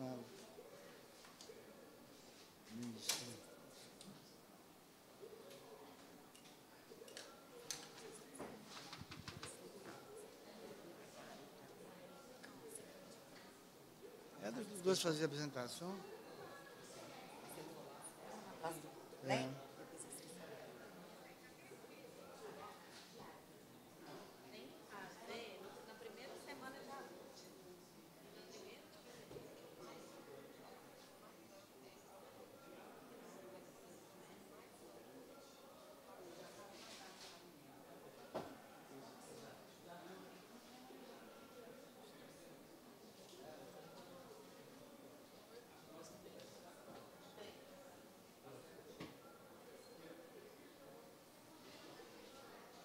Paulo. Isso. É dos dois fazer a apresentação?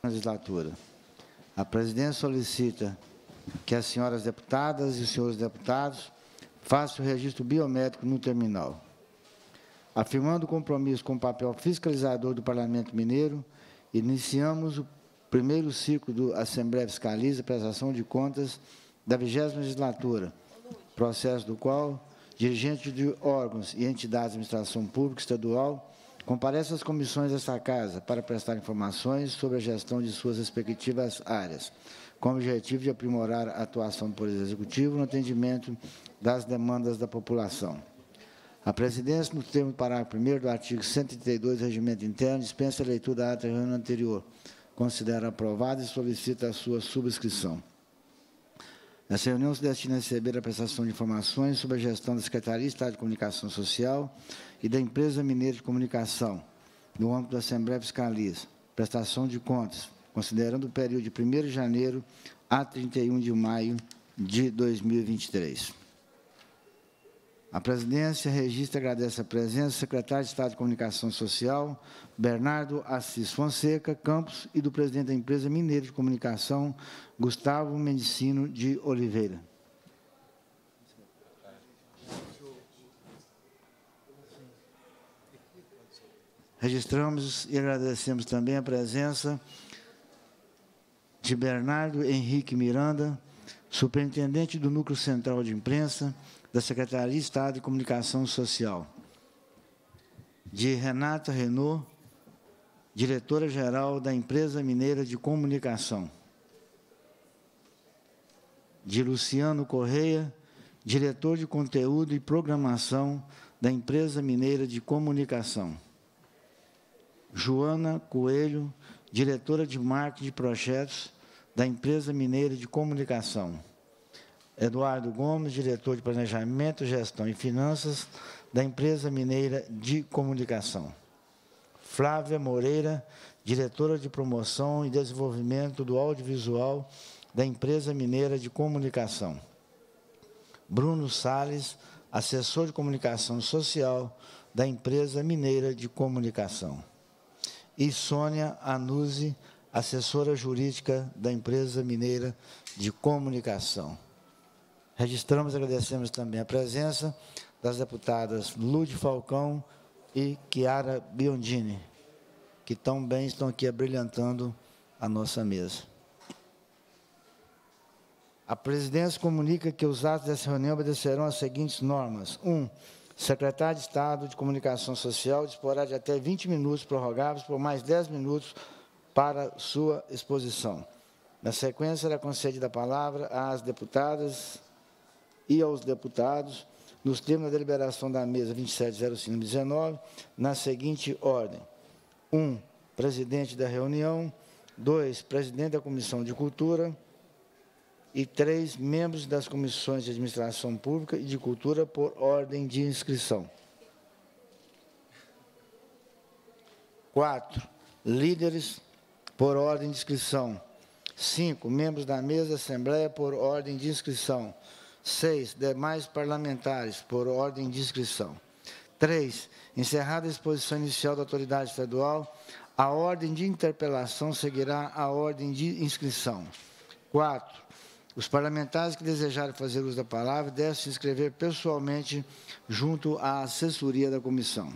legislatura. A presidência solicita que as senhoras deputadas e os senhores deputados façam o registro biométrico no terminal. Afirmando o compromisso com o papel fiscalizador do Parlamento Mineiro, iniciamos o primeiro ciclo do Assembleia Fiscaliza Prestação de Contas da 20 legislatura, processo do qual dirigentes de órgãos e entidades de administração pública estadual Comparece às comissões desta Casa para prestar informações sobre a gestão de suas respectivas áreas, com o objetivo de aprimorar a atuação do Poder Executivo no atendimento das demandas da população. A presidência, no termo do parágrafo 1 do artigo 132 do Regimento Interno, dispensa a leitura da ata reunião anterior, considera aprovada e solicita a sua subscrição. Nessa reunião, se destina a receber a prestação de informações sobre a gestão da Secretaria de Estado de Comunicação Social e da Empresa Mineira de Comunicação, no âmbito da Assembleia Fiscaliza, prestação de contas, considerando o período de 1 de janeiro a 31 de maio de 2023. A presidência registra e agradece a presença do secretário de Estado de Comunicação Social, Bernardo Assis Fonseca Campos, e do presidente da empresa Mineira de Comunicação, Gustavo Mendicino de Oliveira. Registramos e agradecemos também a presença de Bernardo Henrique Miranda, superintendente do Núcleo Central de Imprensa, da Secretaria de Estado de Comunicação Social, de Renata Renault, diretora-geral da Empresa Mineira de Comunicação, de Luciano Correia, diretor de conteúdo e programação da Empresa Mineira de Comunicação, Joana Coelho, diretora de marketing de projetos da Empresa Mineira de Comunicação, Eduardo Gomes, diretor de Planejamento, Gestão e Finanças da Empresa Mineira de Comunicação. Flávia Moreira, diretora de Promoção e Desenvolvimento do Audiovisual da Empresa Mineira de Comunicação. Bruno Sales, assessor de comunicação social da Empresa Mineira de Comunicação. E Sônia Anuzi, assessora jurídica da Empresa Mineira de Comunicação. Registramos e agradecemos também a presença das deputadas Lude Falcão e Chiara Biondini, que tão bem estão aqui abrilhantando a nossa mesa. A presidência comunica que os atos dessa reunião obedecerão às seguintes normas. 1. Um, secretário de Estado de Comunicação Social disporá de até 20 minutos prorrogáveis por mais 10 minutos para sua exposição. Na sequência, será concedida a palavra às deputadas e aos deputados, nos termos da deliberação da mesa 270519, na seguinte ordem. 1. Um, presidente da reunião. 2. Presidente da Comissão de Cultura. E 3. Membros das comissões de administração pública e de cultura por ordem de inscrição. 4. Líderes por ordem de inscrição. 5. Membros da mesa Assembleia por ordem de inscrição. Seis, demais parlamentares, por ordem de inscrição. Três, encerrada a exposição inicial da autoridade estadual, a ordem de interpelação seguirá a ordem de inscrição. Quatro, os parlamentares que desejarem fazer uso da palavra devem se inscrever pessoalmente junto à assessoria da comissão.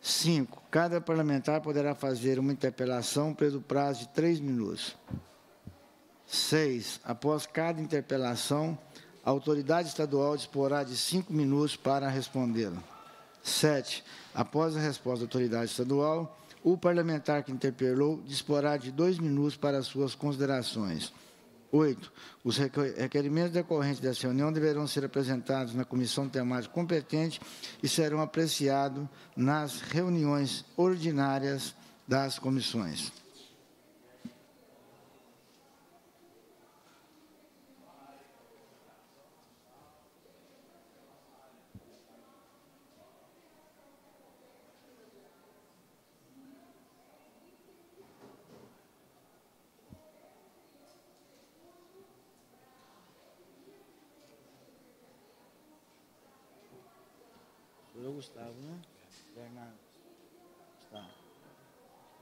5. Cada parlamentar poderá fazer uma interpelação pelo prazo de três minutos. 6. Após cada interpelação, a autoridade estadual disporá de cinco minutos para respondê-la. 7. Após a resposta da autoridade estadual, o parlamentar que interpelou disporá de dois minutos para suas considerações. 8. Os requerimentos decorrentes dessa reunião deverão ser apresentados na comissão temática competente e serão apreciados nas reuniões ordinárias das comissões. Gustavo, né? Bernardo. Gustavo.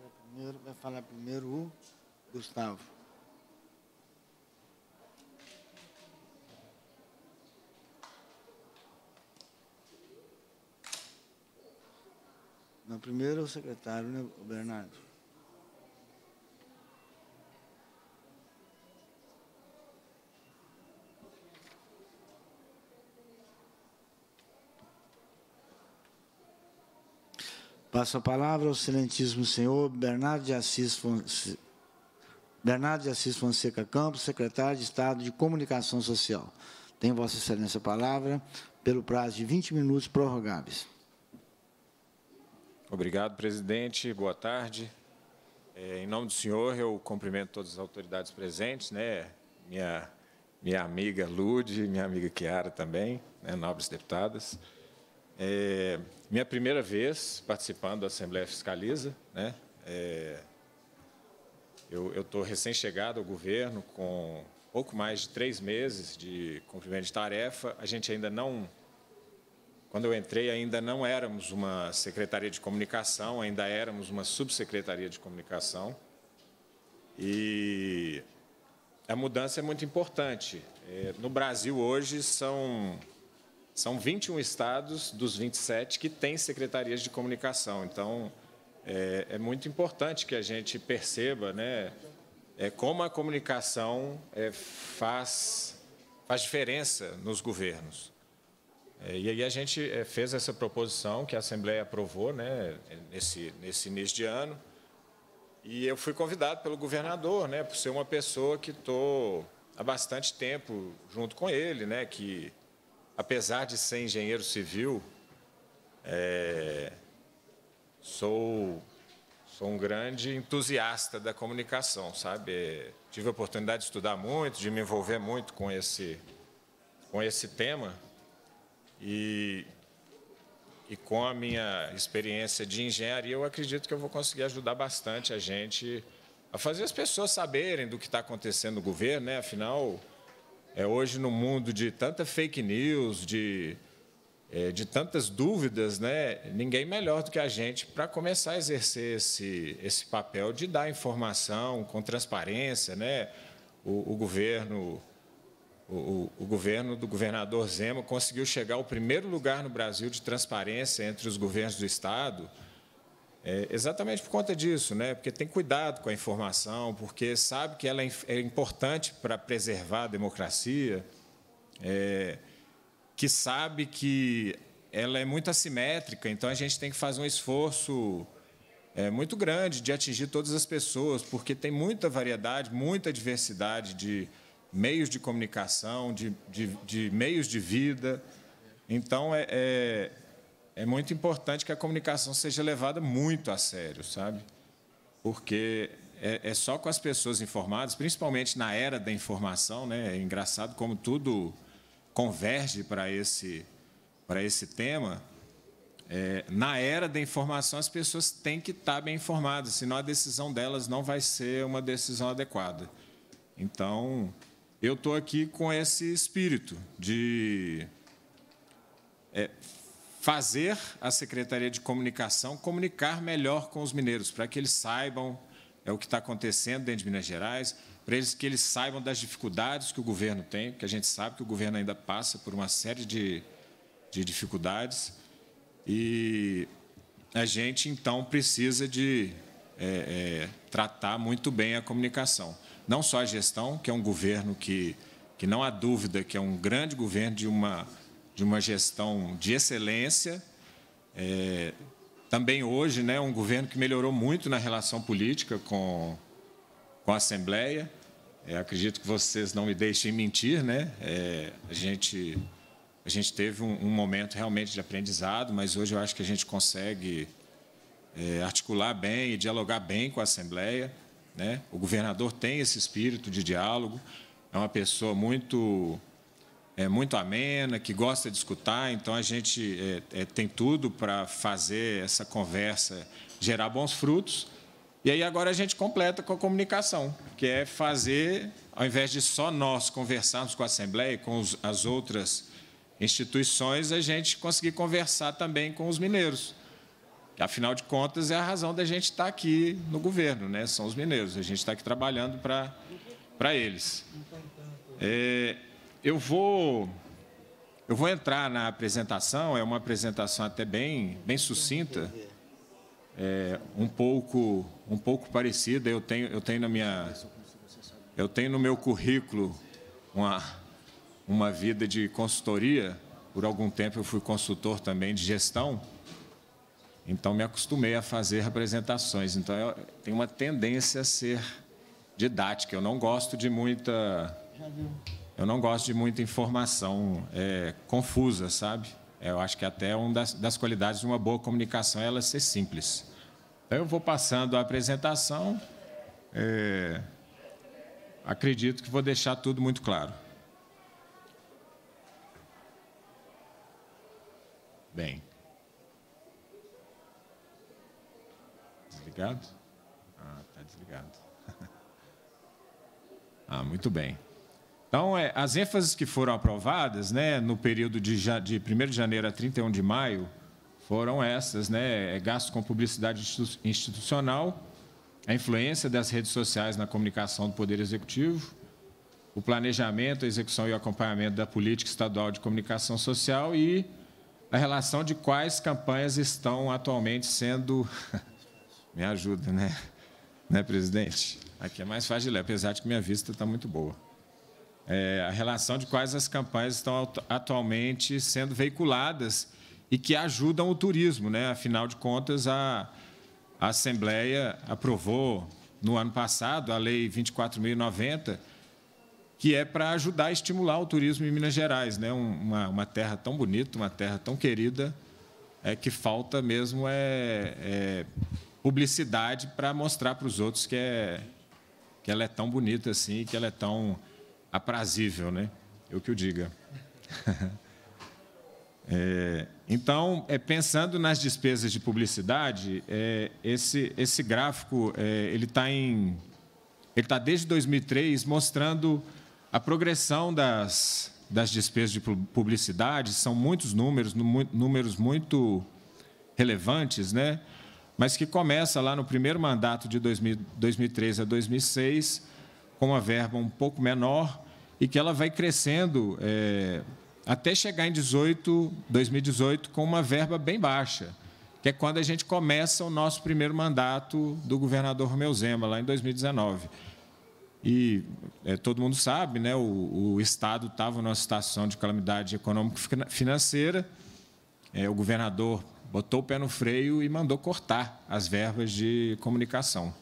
Vai, primeiro, vai falar primeiro o Gustavo. Não, primeiro é o secretário, né, Bernardo? Passo a palavra ao excelentíssimo senhor Bernardo de Assis, Fonseca, Bernardo de Assis Fonseca Campos, secretário de Estado de Comunicação Social. Tem Vossa Excelência a palavra pelo prazo de 20 minutos prorrogáveis. Obrigado, presidente. Boa tarde. É, em nome do senhor, eu cumprimento todas as autoridades presentes, né? minha, minha amiga Lude, minha amiga Chiara também, né? nobres deputadas. É, minha primeira vez participando da Assembleia Fiscaliza, né? É, eu estou recém-chegado ao governo, com pouco mais de três meses de cumprimento de tarefa. A gente ainda não, quando eu entrei, ainda não éramos uma secretaria de comunicação, ainda éramos uma subsecretaria de comunicação. E a mudança é muito importante. É, no Brasil hoje são são 21 estados dos 27 que têm secretarias de comunicação. Então, é, é muito importante que a gente perceba né, é, como a comunicação é, faz, faz diferença nos governos. É, e aí a gente é, fez essa proposição que a Assembleia aprovou né, nesse, nesse início de ano. E eu fui convidado pelo governador, né, por ser uma pessoa que estou há bastante tempo junto com ele, né, que apesar de ser engenheiro civil, é, sou, sou um grande entusiasta da comunicação, sabe? É, tive a oportunidade de estudar muito, de me envolver muito com esse, com esse tema e, e com a minha experiência de engenharia, eu acredito que eu vou conseguir ajudar bastante a gente a fazer as pessoas saberem do que está acontecendo no governo, né? Afinal, é, hoje, no mundo de tanta fake news, de, é, de tantas dúvidas, né, ninguém melhor do que a gente para começar a exercer esse, esse papel de dar informação com transparência. Né? O, o governo. O, o, o governo do governador Zema conseguiu chegar ao primeiro lugar no Brasil de transparência entre os governos do Estado. É, exatamente por conta disso, né? porque tem cuidado com a informação, porque sabe que ela é, é importante para preservar a democracia, é, que sabe que ela é muito assimétrica, então a gente tem que fazer um esforço é, muito grande de atingir todas as pessoas, porque tem muita variedade, muita diversidade de meios de comunicação, de, de, de meios de vida. Então, é, é é muito importante que a comunicação seja levada muito a sério, sabe? Porque é, é só com as pessoas informadas, principalmente na era da informação, né? É engraçado como tudo converge para esse para esse tema. É, na era da informação, as pessoas têm que estar tá bem informadas, senão a decisão delas não vai ser uma decisão adequada. Então, eu estou aqui com esse espírito de é, fazer a Secretaria de Comunicação comunicar melhor com os mineiros, para que eles saibam é o que está acontecendo dentro de Minas Gerais, para eles que eles saibam das dificuldades que o governo tem, porque a gente sabe que o governo ainda passa por uma série de, de dificuldades e a gente então precisa de é, é, tratar muito bem a comunicação, não só a gestão, que é um governo que que não há dúvida que é um grande governo de uma de uma gestão de excelência. É, também hoje, né, um governo que melhorou muito na relação política com, com a Assembleia. É, acredito que vocês não me deixem mentir, né? É, a gente a gente teve um, um, momento realmente de aprendizado, mas hoje eu acho que a gente consegue é, articular bem e dialogar bem com a Assembleia. Né? O governador tem esse espírito de diálogo, é uma pessoa muito é, muito amena, que gosta de escutar, então a gente é, é, tem tudo para fazer essa conversa gerar bons frutos. E aí agora a gente completa com a comunicação, que é fazer, ao invés de só nós conversarmos com a Assembleia e com os, as outras instituições, a gente conseguir conversar também com os mineiros. Que, afinal de contas, é a razão da gente estar tá aqui no governo, né? são os mineiros. A gente está aqui trabalhando para eles. É, eu vou eu vou entrar na apresentação, é uma apresentação até bem, bem sucinta, é, um pouco um pouco parecida. Eu tenho eu tenho na minha eu tenho no meu currículo uma uma vida de consultoria. Por algum tempo eu fui consultor também de gestão. Então me acostumei a fazer apresentações. Então eu é, tenho uma tendência a ser didática. Eu não gosto de muita Já viu eu não gosto de muita informação é, confusa, sabe? Eu acho que até uma das, das, qualidades de uma boa comunicação é ela ser simples. Então, eu vou passando a apresentação. É, acredito que vou deixar tudo muito claro. Bem. Desligado? Ah, está desligado. ah, muito bem. Então, é, as ênfases que foram aprovadas né, no período de, de 1 de janeiro a 31 de maio foram essas, né, é gasto com publicidade institucional, a influência das redes sociais na comunicação do Poder Executivo, o planejamento, a execução e o acompanhamento da política estadual de comunicação social e a relação de quais campanhas estão atualmente sendo. Me ajuda, né? Né, presidente? Aqui é mais fácil de ler, apesar de que minha vista está muito boa é, a relação de quais as campanhas estão atualmente sendo veiculadas e que ajudam o turismo. Né? Afinal de contas, a, a Assembleia aprovou no ano passado a Lei 24.090, que é para ajudar a estimular o turismo em Minas Gerais, né? uma, uma terra tão bonita, uma terra tão querida, é que falta mesmo é, é publicidade para mostrar para os outros que, é, que ela é tão bonita assim, que ela é tão aprazível, né? É eu que o diga. É, então, é, pensando nas despesas de publicidade, é, esse, esse gráfico é, ele está em ele está desde 2003 mostrando a progressão das, das despesas de publicidade. São muitos números, números muito relevantes, né? mas que começa lá no primeiro mandato de 2000, 2003 a 2006 com uma verba um pouco menor e que ela vai crescendo é, até chegar em 18, 2018 com uma verba bem baixa, que é quando a gente começa o nosso primeiro mandato do governador Romeu Zema, lá em 2019. E é, todo mundo sabe, né, o, o Estado estava numa situação de calamidade econômico-financeira, é, eh, o governador botou o pé no freio e mandou cortar as verbas de comunicação.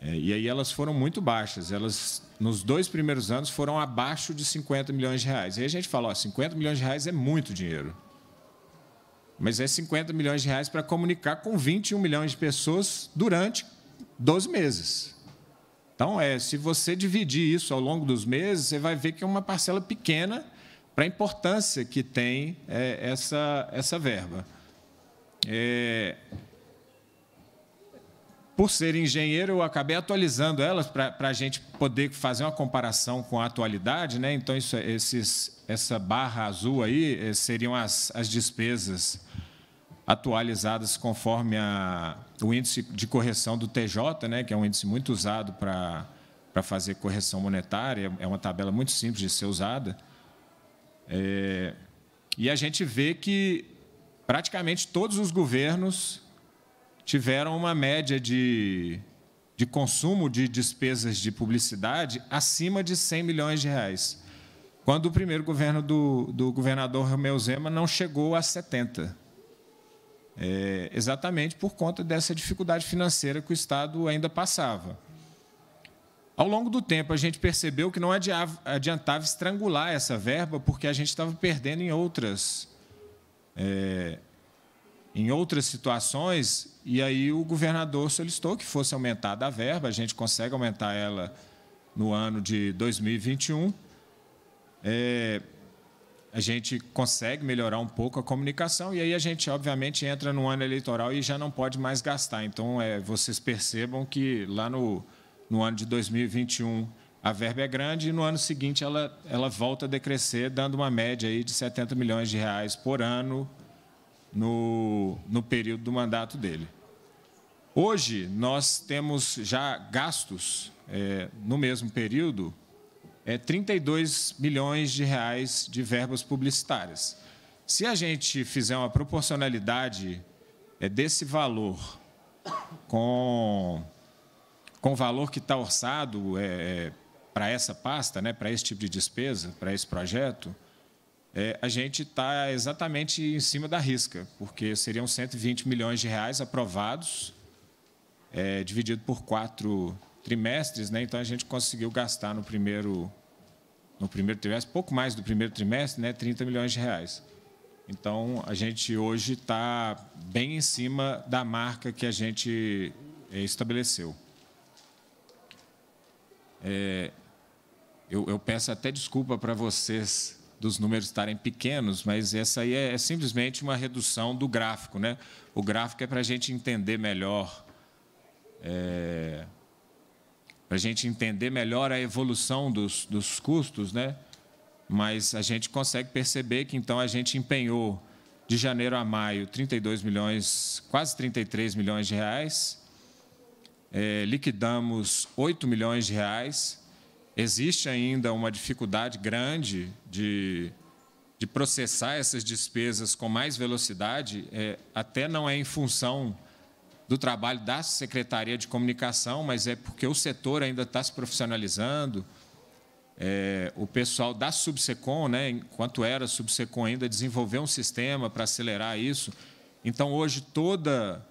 É, e aí elas foram muito baixas. Elas, nos dois primeiros anos, foram abaixo de 50 milhões de reais. E aí a gente fala, ó, 50 milhões de reais é muito dinheiro. Mas é 50 milhões de reais para comunicar com 21 milhões de pessoas durante 12 meses. Então, é, se você dividir isso ao longo dos meses, você vai ver que é uma parcela pequena para a importância que tem é, essa, essa verba. É, por ser engenheiro, eu acabei atualizando elas para a gente poder fazer uma comparação com a atualidade. Né? Então, isso, esses, essa barra azul aí eh, seriam as, as despesas atualizadas conforme a, o índice de correção do TJ, né, que é um índice muito usado para, para fazer correção monetária, é uma tabela muito simples de ser usada. É, e a gente vê que praticamente todos os governos tiveram uma média de, de consumo de despesas de publicidade acima de 100 milhões de reais, quando o primeiro governo do, do governador Romeu Zema não chegou a 70. É, exatamente por conta dessa dificuldade financeira que o Estado ainda passava. Ao longo do tempo, a gente percebeu que não adiantava estrangular essa verba, porque a gente estava perdendo em outras é, em outras situações, e aí o governador solicitou que fosse aumentada a verba, a gente consegue aumentar ela no ano de 2021. É, a gente consegue melhorar um pouco a comunicação e aí a gente, obviamente, entra no ano eleitoral e já não pode mais gastar. Então, é, vocês percebam que lá no, no ano de 2021 a verba é grande e no ano seguinte ela, ela volta a decrescer, dando uma média aí de 70 milhões de reais por ano no, no período do mandato dele. Hoje, nós temos já gastos, é, no mesmo período, é, 32 milhões de reais de verbas publicitárias. Se a gente fizer uma proporcionalidade é, desse valor com, com o valor que está orçado é, é para essa pasta, né, para esse tipo de despesa, para esse projeto, é, a gente está exatamente em cima da risca, porque seriam 120 milhões de reais aprovados, é, dividido por quatro trimestres, né? então a gente conseguiu gastar no primeiro, no primeiro trimestre, pouco mais do primeiro trimestre, né? 30 milhões de reais. Então, a gente hoje está bem em cima da marca que a gente é, estabeleceu. É, eu, eu peço até desculpa para vocês dos números estarem pequenos, mas essa aí é, é simplesmente uma redução do gráfico. Né? O gráfico é para a gente entender melhor. É, para a gente entender melhor a evolução dos, dos custos, né? mas a gente consegue perceber que então a gente empenhou de janeiro a maio 32 milhões, quase 33 milhões de reais, é, liquidamos 8 milhões de reais, Existe ainda uma dificuldade grande de, de processar essas despesas com mais velocidade, é, até não é em função do trabalho da Secretaria de Comunicação, mas é porque o setor ainda está se profissionalizando. É, o pessoal da Subsecom, né, enquanto era Subsecom ainda, desenvolveu um sistema para acelerar isso. Então, hoje, toda,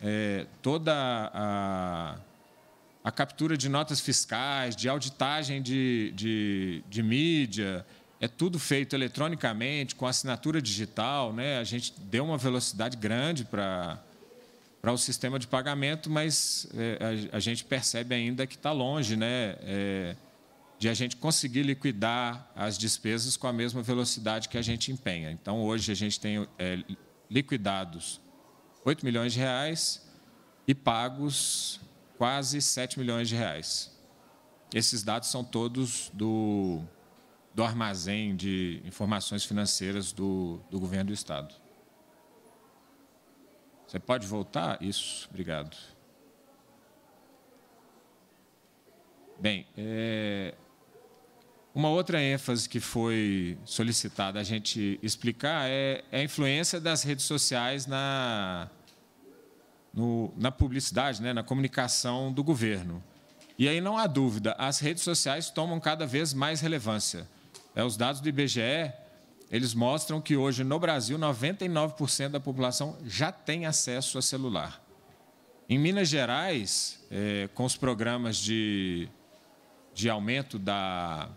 é, toda a a captura de notas fiscais, de auditagem de, de, de mídia, é tudo feito eletronicamente, com assinatura digital. Né? A gente deu uma velocidade grande para para o sistema de pagamento, mas é, a, a, gente percebe ainda que está longe né, é, de a gente conseguir liquidar as despesas com a mesma velocidade que a gente empenha. Então, hoje, a gente tem é, liquidados 8 milhões de reais e pagos quase 7 milhões de reais. Esses dados são todos do, do armazém de informações financeiras do, do governo do Estado. Você pode voltar? Isso, obrigado. Bem, é, uma outra ênfase que foi solicitada a gente explicar é, é a influência das redes sociais na, no, na publicidade, né, na comunicação do governo. E aí não há dúvida, as redes sociais tomam cada vez mais relevância. É, os dados do IBGE eles mostram que hoje no Brasil 99% da população já tem acesso a celular. Em Minas Gerais, é, com os programas de, de aumento da,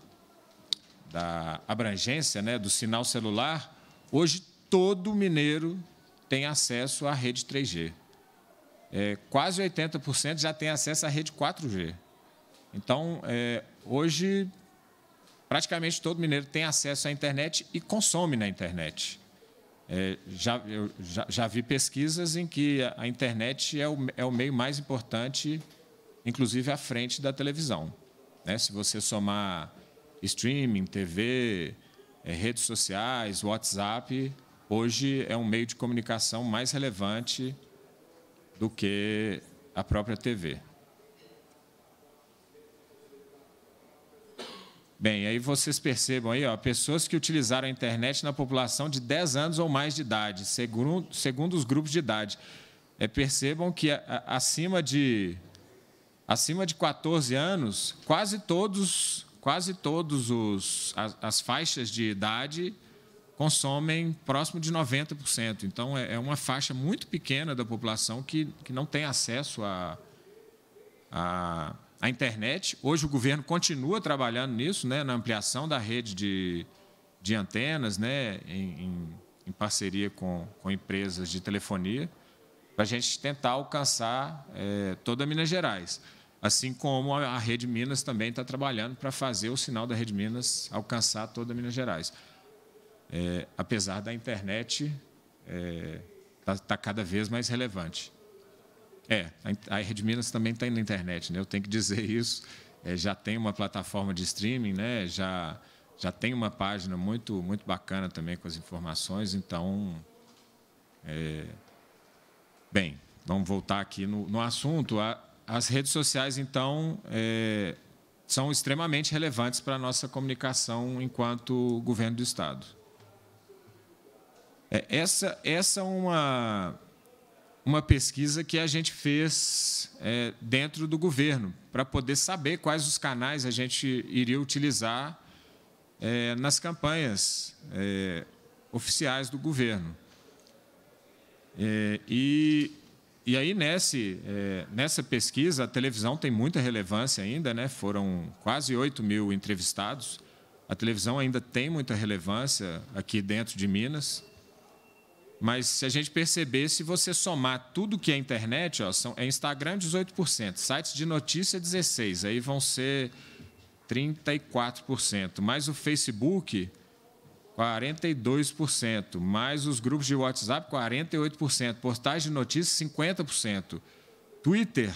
da abrangência né, do sinal celular, hoje todo mineiro tem acesso à rede 3G é, quase 80% já tem acesso à rede 4G. Então, é, hoje, praticamente todo mineiro tem acesso à internet e consome na internet. É, já, eu já, já, vi pesquisas em que a, internet é o, é o meio mais importante, inclusive à frente da televisão. Né? Se você somar streaming, TV, é, redes sociais, WhatsApp, hoje é um meio de comunicação mais relevante do que a própria TV. Bem, aí vocês percebam aí, ó, pessoas que utilizaram a internet na população de 10 anos ou mais de idade, segundo, segundo os grupos de idade. É, percebam que a, a, acima de acima de 14 anos, quase todos, quase todos os as, as faixas de idade consomem próximo de 90%. Então, é, é uma faixa muito pequena da população que, que não tem acesso à a, a, a, internet. Hoje, o governo continua trabalhando nisso, né, na ampliação da rede de, de antenas, né, em, em, em parceria com, com empresas de telefonia, para a gente tentar alcançar é, toda Minas Gerais. Assim como a Rede Minas também está trabalhando para fazer o sinal da Rede Minas alcançar toda Minas Gerais é, apesar da internet estar é, tá, tá cada vez mais relevante. É, a Rede Minas também está na internet, né? eu tenho que dizer isso. É, já tem uma plataforma de streaming, né? já, já tem uma página muito, muito bacana também com as informações. Então, é... bem, vamos voltar aqui no, no assunto. A, as redes sociais, então, é... são extremamente relevantes para a nossa comunicação enquanto governo do Estado. É, essa essa é uma, uma pesquisa que a gente fez é, dentro do governo, para poder saber quais os canais a gente iria utilizar é, nas campanhas é, oficiais do governo. É, e, e aí, nesse, é, nessa pesquisa, a televisão tem muita relevância ainda, né? foram quase 8 mil entrevistados. A televisão ainda tem muita relevância aqui dentro de Minas. Mas se a gente perceber, se você somar tudo que é internet, ó, são, é Instagram 18%, sites de notícia 16%, aí vão ser 34%, mais o Facebook 42%, mais os grupos de WhatsApp 48%, Portais de notícia, 50%, Twitter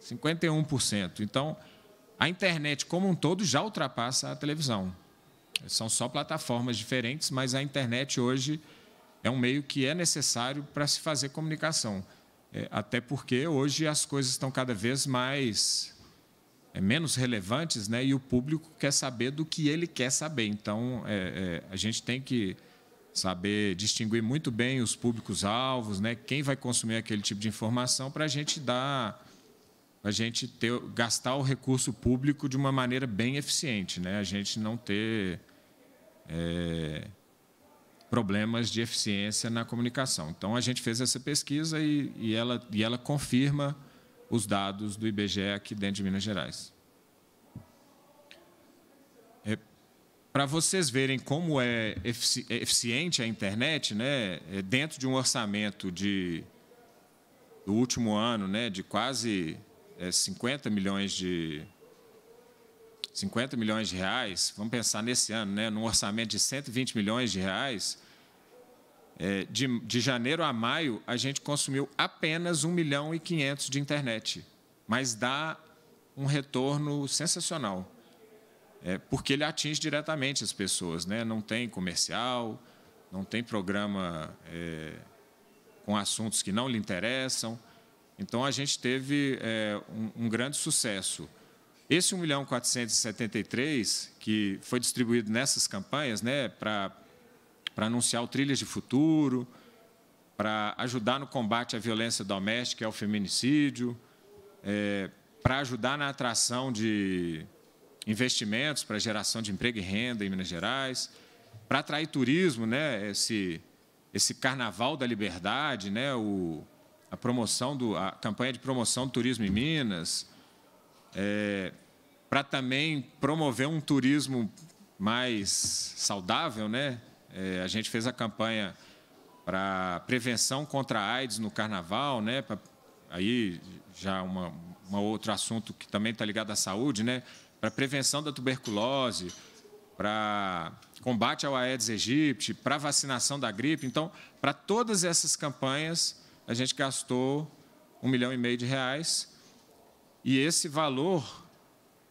51%. Então, a internet como um todo já ultrapassa a televisão. São só plataformas diferentes, mas a internet hoje é um meio que é necessário para se fazer comunicação. É, até porque hoje as coisas estão cada vez mais é, menos relevantes né? e o público quer saber do que ele quer saber. Então, é, é a gente tem que saber distinguir muito bem os públicos-alvos, né? quem vai consumir aquele tipo de informação para a gente dar a gente ter, gastar o recurso público de uma maneira bem eficiente, né? A gente não ter é, problemas de eficiência na comunicação. Então, a gente fez essa pesquisa e, e, ela, e ela confirma os dados do IBGE aqui dentro de Minas Gerais. É, Para vocês verem como é efici é eficiente a internet, né, é dentro de um orçamento de, do último ano, né, de quase é, 50 milhões de 50 milhões de reais, vamos pensar nesse ano, né, num orçamento de 120 milhões de reais, é, de, de janeiro a maio, a gente consumiu apenas 1 milhão e 500 de internet, mas dá um retorno sensacional, é, porque ele atinge diretamente as pessoas, né? não tem comercial, não tem programa é, com assuntos que não lhe interessam. Então, a gente teve é, um, um grande sucesso. Esse 1 milhão 473 que foi distribuído nessas campanhas, né, para para anunciar o Trilhas de Futuro, para ajudar no combate à violência doméstica e ao feminicídio, é, para ajudar na atração de investimentos para geração de emprego e renda em Minas Gerais, para atrair turismo, né, esse, esse carnaval da liberdade, né, o, a promoção do, a campanha de promoção do turismo em Minas, é, para também promover um turismo mais saudável, né? É, a gente fez a campanha para prevenção contra a AIDS no Carnaval, né? Pra, aí já uma, uma outro assunto que também está ligado à saúde, né? Para prevenção da tuberculose, para combate ao Aedes aegypti, para vacinação da gripe. Então, para todas essas campanhas, a gente gastou um milhão e meio de reais. E esse valor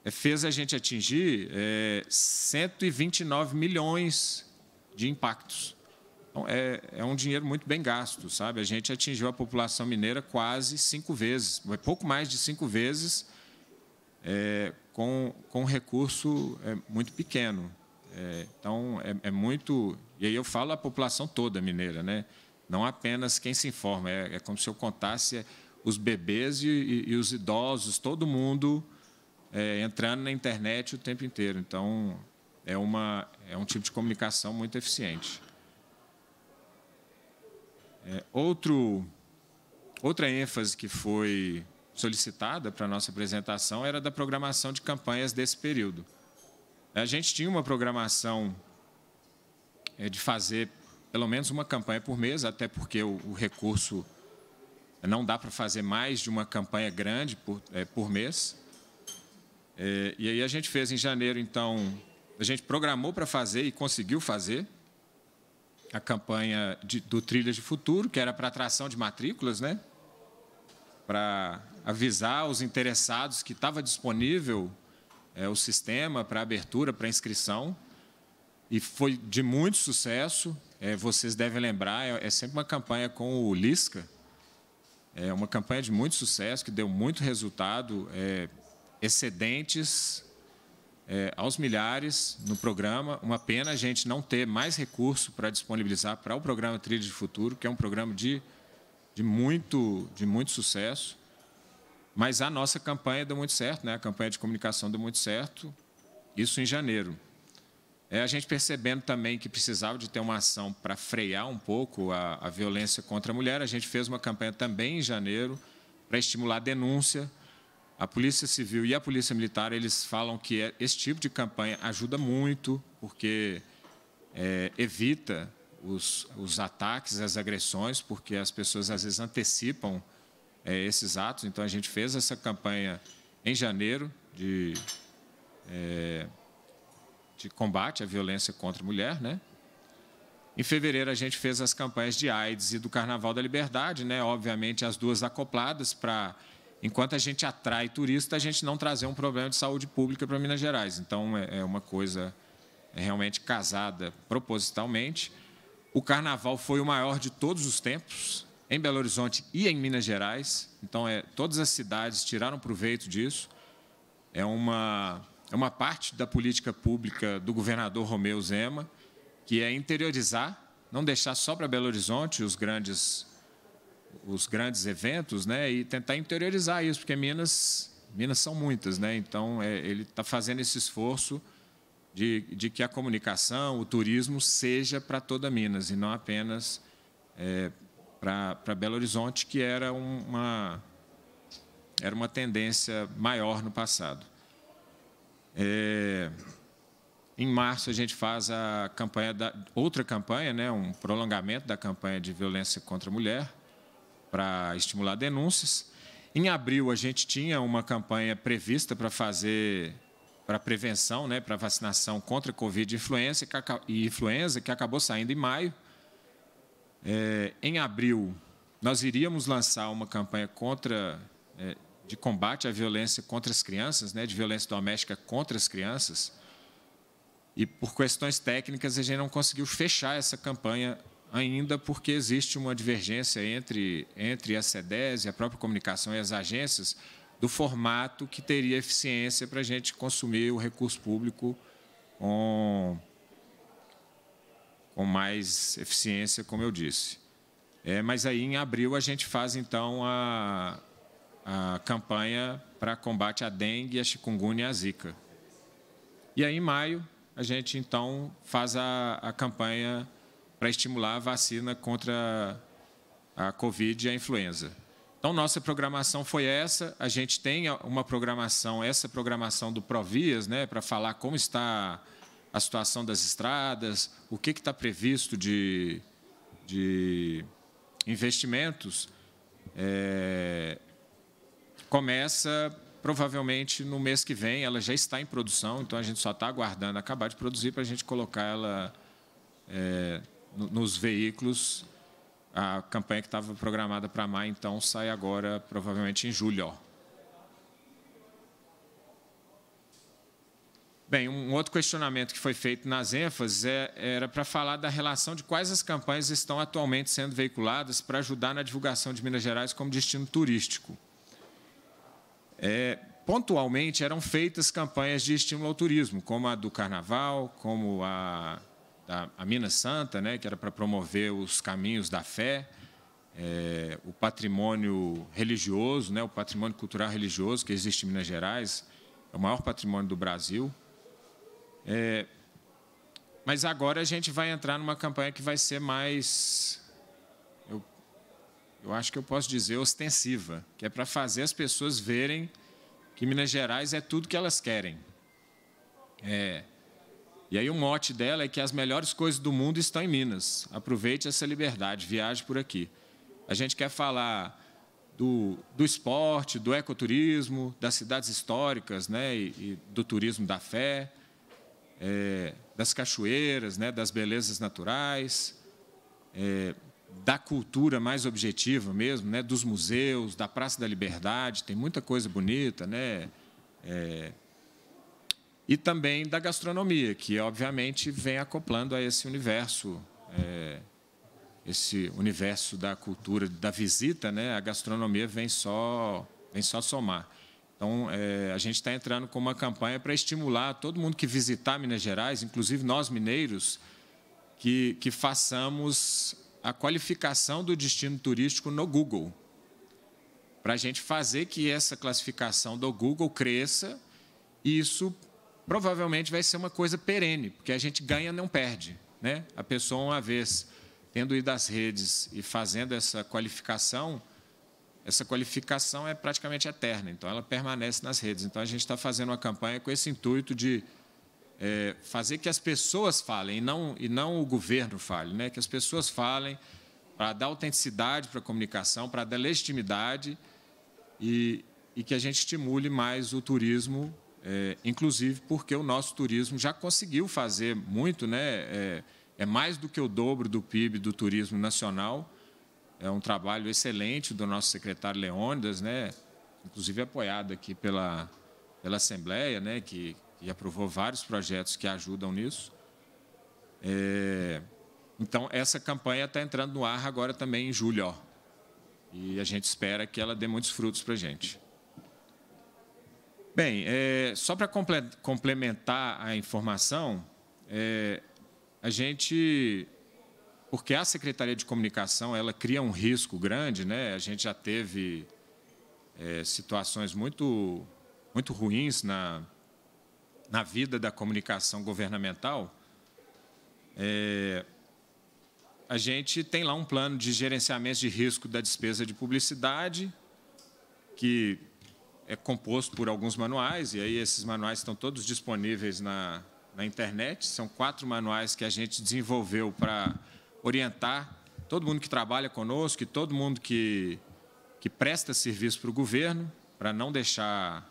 eh, fez a gente atingir é, eh, 129 milhões de impactos. Então, é, é, um dinheiro muito bem gasto, sabe? A gente atingiu a população mineira quase cinco vezes, pouco mais de cinco vezes, é, com, com um recurso muito pequeno. então, é, é, muito... E aí eu falo a população toda mineira, né? Não apenas quem se informa. É, é como se eu contasse os bebês e, e, e os idosos, todo mundo é, entrando na internet o tempo inteiro. Então, é, uma, é um tipo de comunicação muito eficiente. É, outro, outra ênfase que foi solicitada para a nossa apresentação era da programação de campanhas desse período. A gente tinha uma programação é, de fazer pelo menos uma campanha por mês, até porque o, o recurso não dá para fazer mais de uma campanha grande por, é, por mês. É, e aí a gente fez em janeiro, então, a gente programou para fazer e conseguiu fazer a campanha de, do Trilhas de Futuro, que era para atração de matrículas, né? para avisar os interessados que estava disponível é, o sistema para abertura, para inscrição. E foi de muito sucesso. É, vocês devem lembrar, é, é sempre uma campanha com o Lisca, é uma campanha de muito sucesso, que deu muito resultado, é, excedentes é, aos milhares no programa. Uma pena a gente não ter mais recurso para disponibilizar para o programa Trilha de Futuro, que é um programa de, de, muito, de muito sucesso. Mas a nossa campanha deu muito certo, né? a campanha de comunicação deu muito certo, isso em janeiro. É, a gente percebendo também que precisava de ter uma ação para frear um pouco a, a violência contra a mulher, a gente fez uma campanha também em janeiro para estimular a denúncia. A Polícia Civil e a Polícia Militar, eles falam que é, esse tipo de campanha ajuda muito, porque é, evita os, os, ataques, as agressões, porque as pessoas às vezes antecipam é, esses atos. Então, a gente fez essa campanha em janeiro de... É, de combate à violência contra a mulher, né? Em fevereiro a gente fez as campanhas de AIDS e do Carnaval da Liberdade, né? Obviamente as duas acopladas para enquanto a gente atrai turista, a gente não trazer um problema de saúde pública para Minas Gerais. Então é, é uma coisa é realmente casada propositalmente. O carnaval foi o maior de todos os tempos em Belo Horizonte e em Minas Gerais. Então é todas as cidades tiraram proveito disso. É uma é uma parte da política pública do governador Romeu Zema, que é interiorizar, não deixar só para Belo Horizonte os grandes, os grandes eventos, né, e tentar interiorizar isso, porque Minas, Minas são muitas, né, então é, ele está fazendo esse esforço de, de que a comunicação, o turismo seja para toda Minas e não apenas é, para, para Belo Horizonte, que era uma, era uma tendência maior no passado. É, em março a gente faz a campanha da, outra campanha, né, um prolongamento da campanha de violência contra a mulher para estimular denúncias. Em abril a gente tinha uma campanha prevista para fazer para prevenção, né, para vacinação contra Covid e influenza, que acabou saindo em maio. É, em abril nós iríamos lançar uma campanha contra é, de combate à violência contra as crianças, né, de violência doméstica contra as crianças. E por questões técnicas a gente não conseguiu fechar essa campanha ainda, porque existe uma divergência entre entre a CEDES e a própria comunicação e as agências do formato que teria eficiência para a gente consumir o recurso público com com mais eficiência, como eu disse. É, mas aí em abril a gente faz então a, a campanha para combate à dengue, à chikungunya e à zika. E aí, em maio, a gente, então, faz a, a campanha para estimular a vacina contra a Covid e a influenza. Então, nossa programação foi essa. A gente tem uma programação, essa programação do Provias, né, para falar como está a situação das estradas, o que está previsto de, de investimentos. É, começa provavelmente no mês que vem. Ela já está em produção, então a gente só está aguardando acabar de produzir para a gente colocar ela é, nos veículos. A campanha que estava programada para maio, então, sai agora, provavelmente em julho. Bem, um outro questionamento que foi feito nas ênfases é, era para falar da relação de quais as campanhas estão atualmente sendo veiculadas para ajudar na divulgação de Minas Gerais como destino turístico é, pontualmente eram feitas campanhas de estímulo ao turismo, como a do Carnaval, como a da a Minas Santa, né, que era para promover os caminhos da fé, é, o patrimônio religioso, né, o patrimônio cultural religioso que existe em Minas Gerais, é o maior patrimônio do Brasil. É, mas agora a gente vai entrar numa campanha que vai ser mais eu acho que eu posso dizer ostensiva, que é para fazer as pessoas verem que Minas Gerais é tudo que elas querem. É. E aí o mote dela é que as melhores coisas do mundo estão em Minas. Aproveite essa liberdade, viaje por aqui. A gente quer falar do, do esporte, do ecoturismo, das cidades históricas, né, e, e do turismo da fé, é, das cachoeiras, né, das belezas naturais, é, da cultura mais objetiva mesmo, né? dos museus, da Praça da Liberdade, tem muita coisa bonita, né? É... e também da gastronomia, que obviamente vem acoplando a esse universo, é... esse universo da cultura, da visita, né? a gastronomia vem só, vem só somar. Então, é... a gente está entrando com uma campanha para estimular todo mundo que visitar Minas Gerais, inclusive nós mineiros, que, que façamos a qualificação do destino turístico no Google, para a gente fazer que essa classificação do Google cresça, e isso provavelmente vai ser uma coisa perene, porque a gente ganha não perde. Né? A pessoa, uma vez tendo ido às redes e fazendo essa qualificação, essa qualificação é praticamente eterna, então ela permanece nas redes. Então a gente está fazendo uma campanha com esse intuito de é, fazer que as pessoas falem, e não, e não o governo fale, né? que as pessoas falem para dar autenticidade para a comunicação, para dar legitimidade e, e que a gente estimule mais o turismo, é, inclusive porque o nosso turismo já conseguiu fazer muito, né? É, é mais do que o dobro do PIB do turismo nacional. É um trabalho excelente do nosso secretário Leônidas, né? inclusive apoiado aqui pela, pela Assembleia, né? que, e aprovou vários projetos que ajudam nisso. É, então, essa campanha está entrando no ar agora também em julho. Ó, e a gente espera que ela dê muitos frutos para a gente. Bem, é, só para complementar a informação, é, a gente. Porque a Secretaria de Comunicação ela cria um risco grande, né? a gente já teve é, situações muito, muito ruins na, na vida da comunicação governamental, é, a gente tem lá um plano de gerenciamento de risco da despesa de publicidade, que é composto por alguns manuais, e aí esses manuais estão todos disponíveis na, na internet. São quatro manuais que a gente desenvolveu para orientar todo mundo que trabalha conosco e todo mundo que, que presta serviço para o governo, para não deixar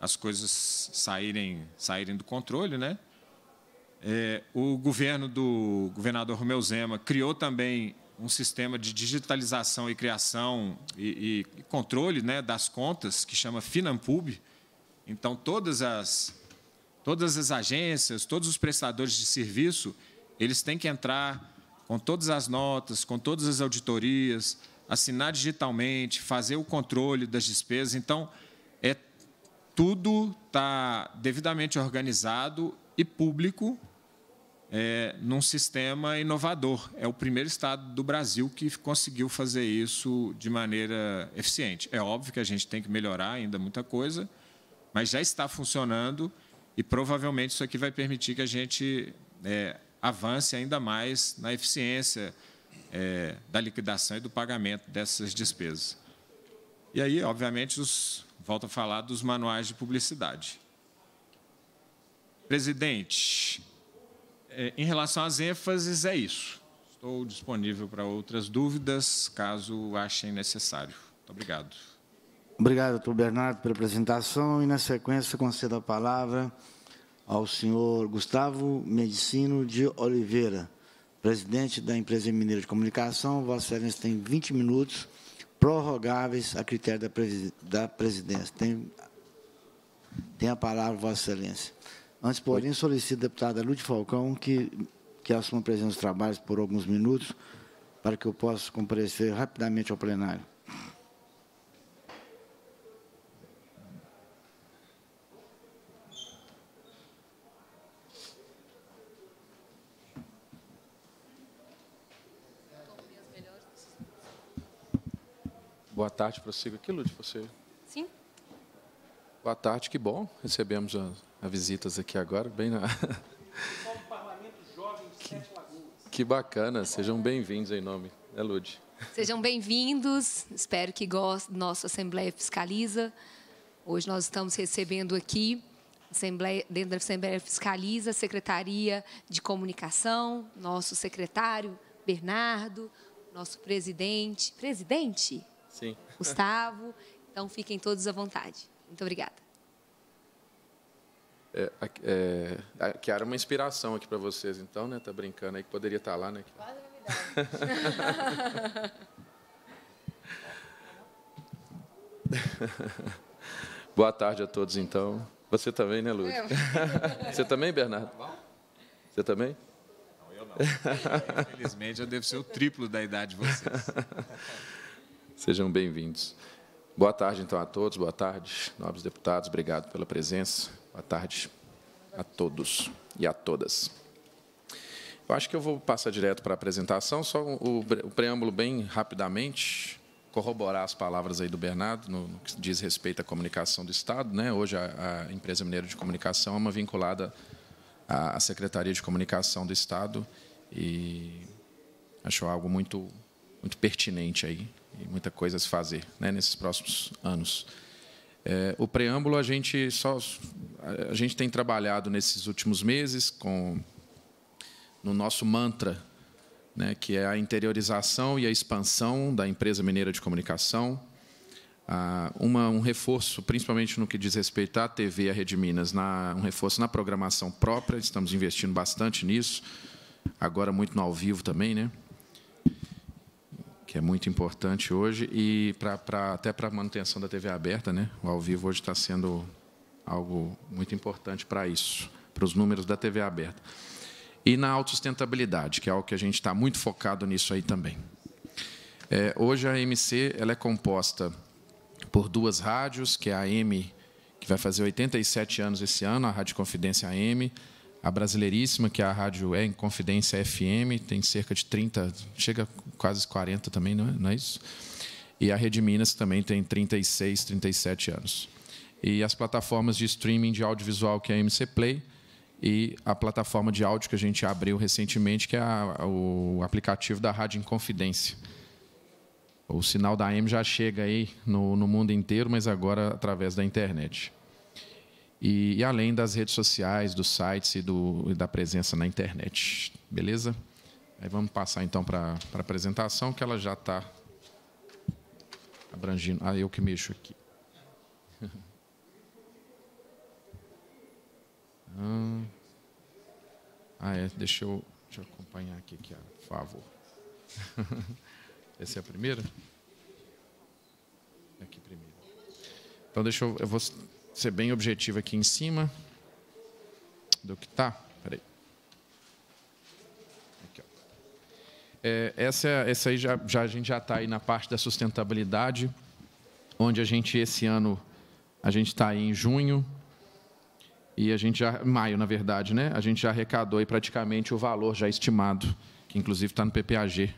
as coisas saírem, saírem do controle, né? É, o governo do governador Romeu Zema criou também um sistema de digitalização e criação e, e, e controle né, das contas, que chama Finampub. Então, todas as, todas as agências, todos os prestadores de serviço, eles têm que entrar com todas as notas, com todas as auditorias, assinar digitalmente, fazer o controle das despesas. Então, tudo está devidamente organizado e público é, num sistema inovador. É o primeiro estado do Brasil que conseguiu fazer isso de maneira eficiente. É óbvio que a gente tem que melhorar ainda muita coisa, mas já está funcionando e provavelmente isso aqui vai permitir que a gente é, avance ainda mais na eficiência é, da liquidação e do pagamento dessas despesas. E aí, obviamente, os Volto a falar dos manuais de publicidade. Presidente, é, em relação às ênfases, é isso. Estou disponível para outras dúvidas, caso achem necessário. Muito obrigado. Obrigado, doutor Bernardo, pela apresentação. E, na sequência, concedo a palavra ao senhor Gustavo Medicino de Oliveira, presidente da empresa Mineira de Comunicação. Vossa Excelência tem 20 minutos prorrogáveis a critério da presidência. Tem, tem a palavra, Vossa Excelência. Antes, porém, solicito a deputada Lúcia Falcão que, que assuma a presença dos trabalhos por alguns minutos, para que eu possa comparecer rapidamente ao plenário. Boa tarde, prossiga aqui, Lúcia, você. Sim. Boa tarde, que bom. Recebemos a, a visitas aqui agora, bem na. que, Que bacana, sejam bem-vindos em nome. É, né, Lude. Sejam bem-vindos, espero que gostem. Nossa Assembleia Fiscaliza. Hoje nós estamos recebendo aqui Assembleia, dentro da Assembleia Fiscaliza, Secretaria de Comunicação, nosso secretário Bernardo, nosso presidente. Presidente? Sim. Gustavo. Então fiquem todos à vontade. Muito obrigada. É, é, a Kiara é uma inspiração aqui para vocês, então, né? Tá brincando aí que poderia estar tá lá, né? Quase novidade. Boa tarde a todos, então. Você também, né, Lúcio? Você também, Bernardo? Tá Você também? Não, eu não. Infelizmente, eu devo ser o triplo da idade de vocês. Sejam bem-vindos. Boa tarde, então, a todos. Boa tarde, nobres deputados. Obrigado pela presença. Boa tarde a todos e a todas. Eu acho que eu vou passar direto para a apresentação, só o, preâmbulo bem rapidamente, corroborar as palavras aí do Bernardo no, no que diz respeito à comunicação do Estado. Né? Hoje, a, a Empresa Mineira de Comunicação é uma vinculada à, à Secretaria de Comunicação do Estado e acho algo muito, muito pertinente aí e muita coisa a se fazer né, nesses próximos anos. É, o preâmbulo a gente só a gente tem trabalhado nesses últimos meses com no nosso mantra, né, que é a interiorização e a expansão da empresa mineira de comunicação, ah, uma, um reforço, principalmente no que diz respeito à TV e à Rede Minas, na, um reforço na programação própria, estamos investindo bastante nisso, agora muito no ao vivo também, né? que é muito importante hoje e pra, pra até para a manutenção da TV aberta, né? O ao vivo hoje está sendo algo muito importante para isso, para os números da TV aberta. E na autossustentabilidade, que é algo que a gente está muito focado nisso aí também. É, hoje a MC ela é composta por duas rádios, que é a AM, que vai fazer 87 anos esse ano, a Rádio Confidência AM, a Brasileiríssima, que é a rádio é em Confidência FM, tem cerca de 30, chega quase 40 também, não é, não é isso? E a Rede Minas também tem 36, 37 anos. E as plataformas de streaming de audiovisual, que é a MC Play, e a plataforma de áudio que a gente abriu recentemente, que é a, o aplicativo da Rádio Inconfidência O sinal da AM já chega aí no, no mundo inteiro, mas agora através da internet e, e além das redes sociais, dos sites e, do, e da presença na internet. Beleza? Aí vamos passar então para a apresentação, que ela já está abrangindo. Ah, eu que mexo aqui. Ah, ah, é, deixa eu, deixa eu acompanhar aqui, aqui, por favor. Essa é a primeira? Aqui primeiro. Então, deixa eu, eu vou ser bem objetivo aqui em cima do que está. Peraí. Aqui, é, essa, essa aí já, já, a gente já está aí na parte da sustentabilidade, onde a gente esse ano a gente está aí em junho e a gente já maio na verdade, né? A gente já arrecadou aí praticamente o valor já estimado, que inclusive está no PPAG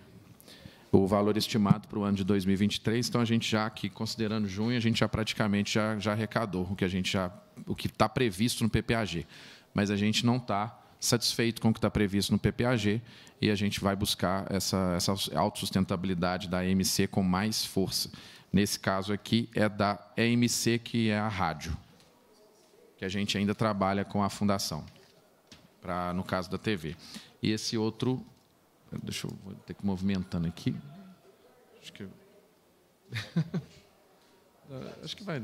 o valor estimado para o ano de 2023. Então, a gente já aqui, considerando junho, a gente já praticamente já, já arrecadou o que a gente já, o que está previsto no PPAG. Mas a gente não está satisfeito com o que está previsto no PPAG e a gente vai buscar essa, essa autossustentabilidade da EMC com mais força. Nesse caso aqui é da EMC, que é a rádio, que a gente ainda trabalha com a fundação, para no caso da TV. E esse outro Deixa eu vou ter que movimentando aqui. Acho que. Acho que vai.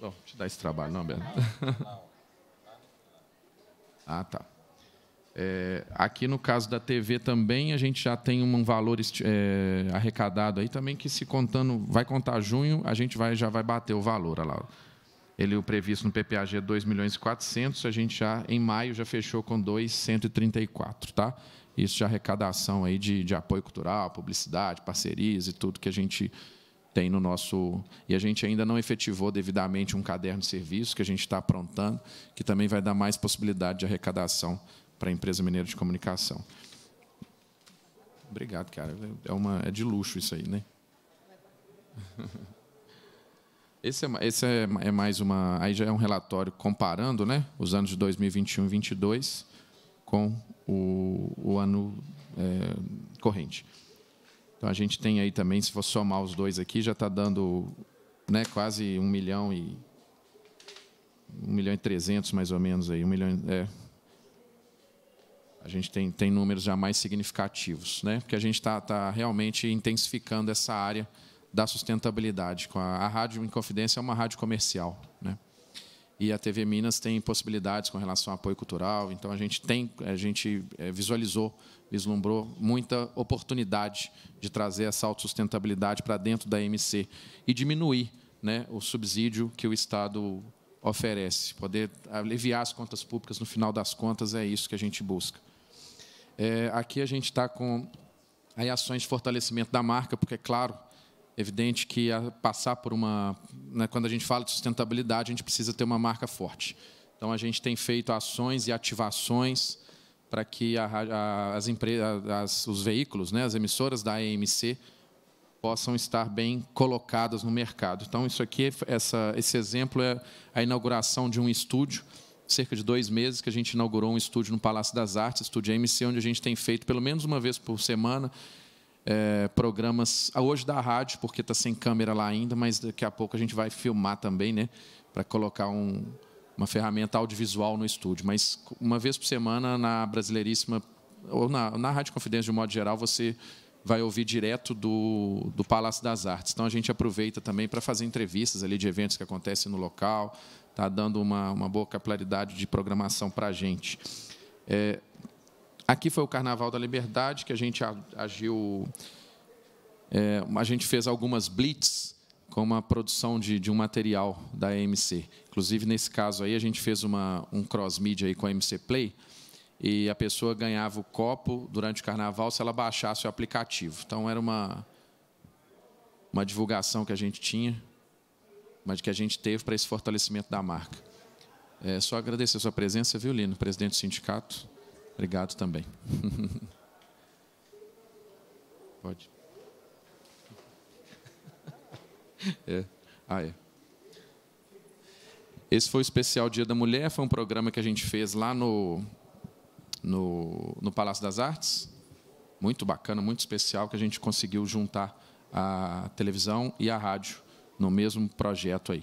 Bom, te dar esse trabalho, não, Beto? ah, tá. É, aqui no caso da TV também a gente já tem um valor é, arrecadado aí também que se contando vai contar junho a gente vai já vai bater o valor, olha lá. Ele o previsto no PPAG é 2 milhões e 400, a gente já em maio já fechou com 2,134, tá? isso de arrecadação aí de, de apoio cultural, publicidade, parcerias e tudo que a gente tem no nosso. E a gente ainda não efetivou devidamente um caderno de serviço que a gente está aprontando, que também vai dar mais possibilidade de arrecadação para a empresa mineira de comunicação. Obrigado, cara. É, uma, é de luxo isso aí, né? Esse, é, esse é, é mais uma. Aí já é um relatório comparando né, os anos de 2021 e 2022 com o, o ano é, corrente. Então a gente tem aí também, se for somar os dois aqui, já está dando né, quase um milhão e 1 milhão e 300 mais ou menos aí, 1 milhão é. A gente tem, tem números já mais significativos, né? Porque a gente está tá realmente intensificando essa área da sustentabilidade. A, a Rádio Inconfidência é uma rádio comercial, né? e a TV Minas tem possibilidades com relação ao apoio cultural. Então a gente tem, a gente eh, visualizou, vislumbrou muita oportunidade de trazer essa autossustentabilidade para dentro da MC e diminuir, né, o subsídio que o Estado oferece, poder aliviar as contas públicas no final das contas é isso que a gente busca. É, aqui a gente está com aí, ações de fortalecimento da marca, porque é claro Evidente que passar por uma. Né, quando a gente fala de sustentabilidade, a gente precisa ter uma marca forte. Então, a gente tem feito ações e ativações para que a, a, as empresas, os veículos, né, as emissoras da EMC possam estar bem colocadas no mercado. Então, isso aqui, essa, esse exemplo é a inauguração de um estúdio, cerca de dois meses que a gente inaugurou um estúdio no Palácio das Artes, estúdio EMC, onde a gente tem feito pelo menos uma vez por semana é, programas, ah, hoje da rádio, porque está sem câmera lá ainda, mas daqui a pouco a gente vai filmar também, né? Para colocar um, uma ferramenta audiovisual no estúdio. Mas uma vez por semana na Brasileiríssima, ou na, na Rádio Confidência de um modo geral, você vai ouvir direto do, do Palácio das Artes. Então a gente aproveita também para fazer entrevistas ali de eventos que acontecem no local, está dando uma, uma boa capilaridade de programação para a gente. É, Aqui foi o Carnaval da Liberdade, que a gente agiu. É, a gente fez algumas blitz com uma produção de, de um material da EMC. Inclusive, nesse caso aí, a gente fez uma, um cross-media aí com a MC Play e a pessoa ganhava o copo durante o carnaval se ela baixasse o aplicativo. Então, era uma, uma divulgação que a gente tinha, mas que a gente teve para esse fortalecimento da marca. É, só agradecer a sua presença, viu, Lino, presidente do sindicato. Obrigado também. Pode. É. Ah, é. Esse foi o especial Dia da Mulher, foi um programa que a gente fez lá no, no, no Palácio das Artes. Muito bacana, muito especial, que a gente conseguiu juntar a televisão e a rádio no mesmo projeto aí.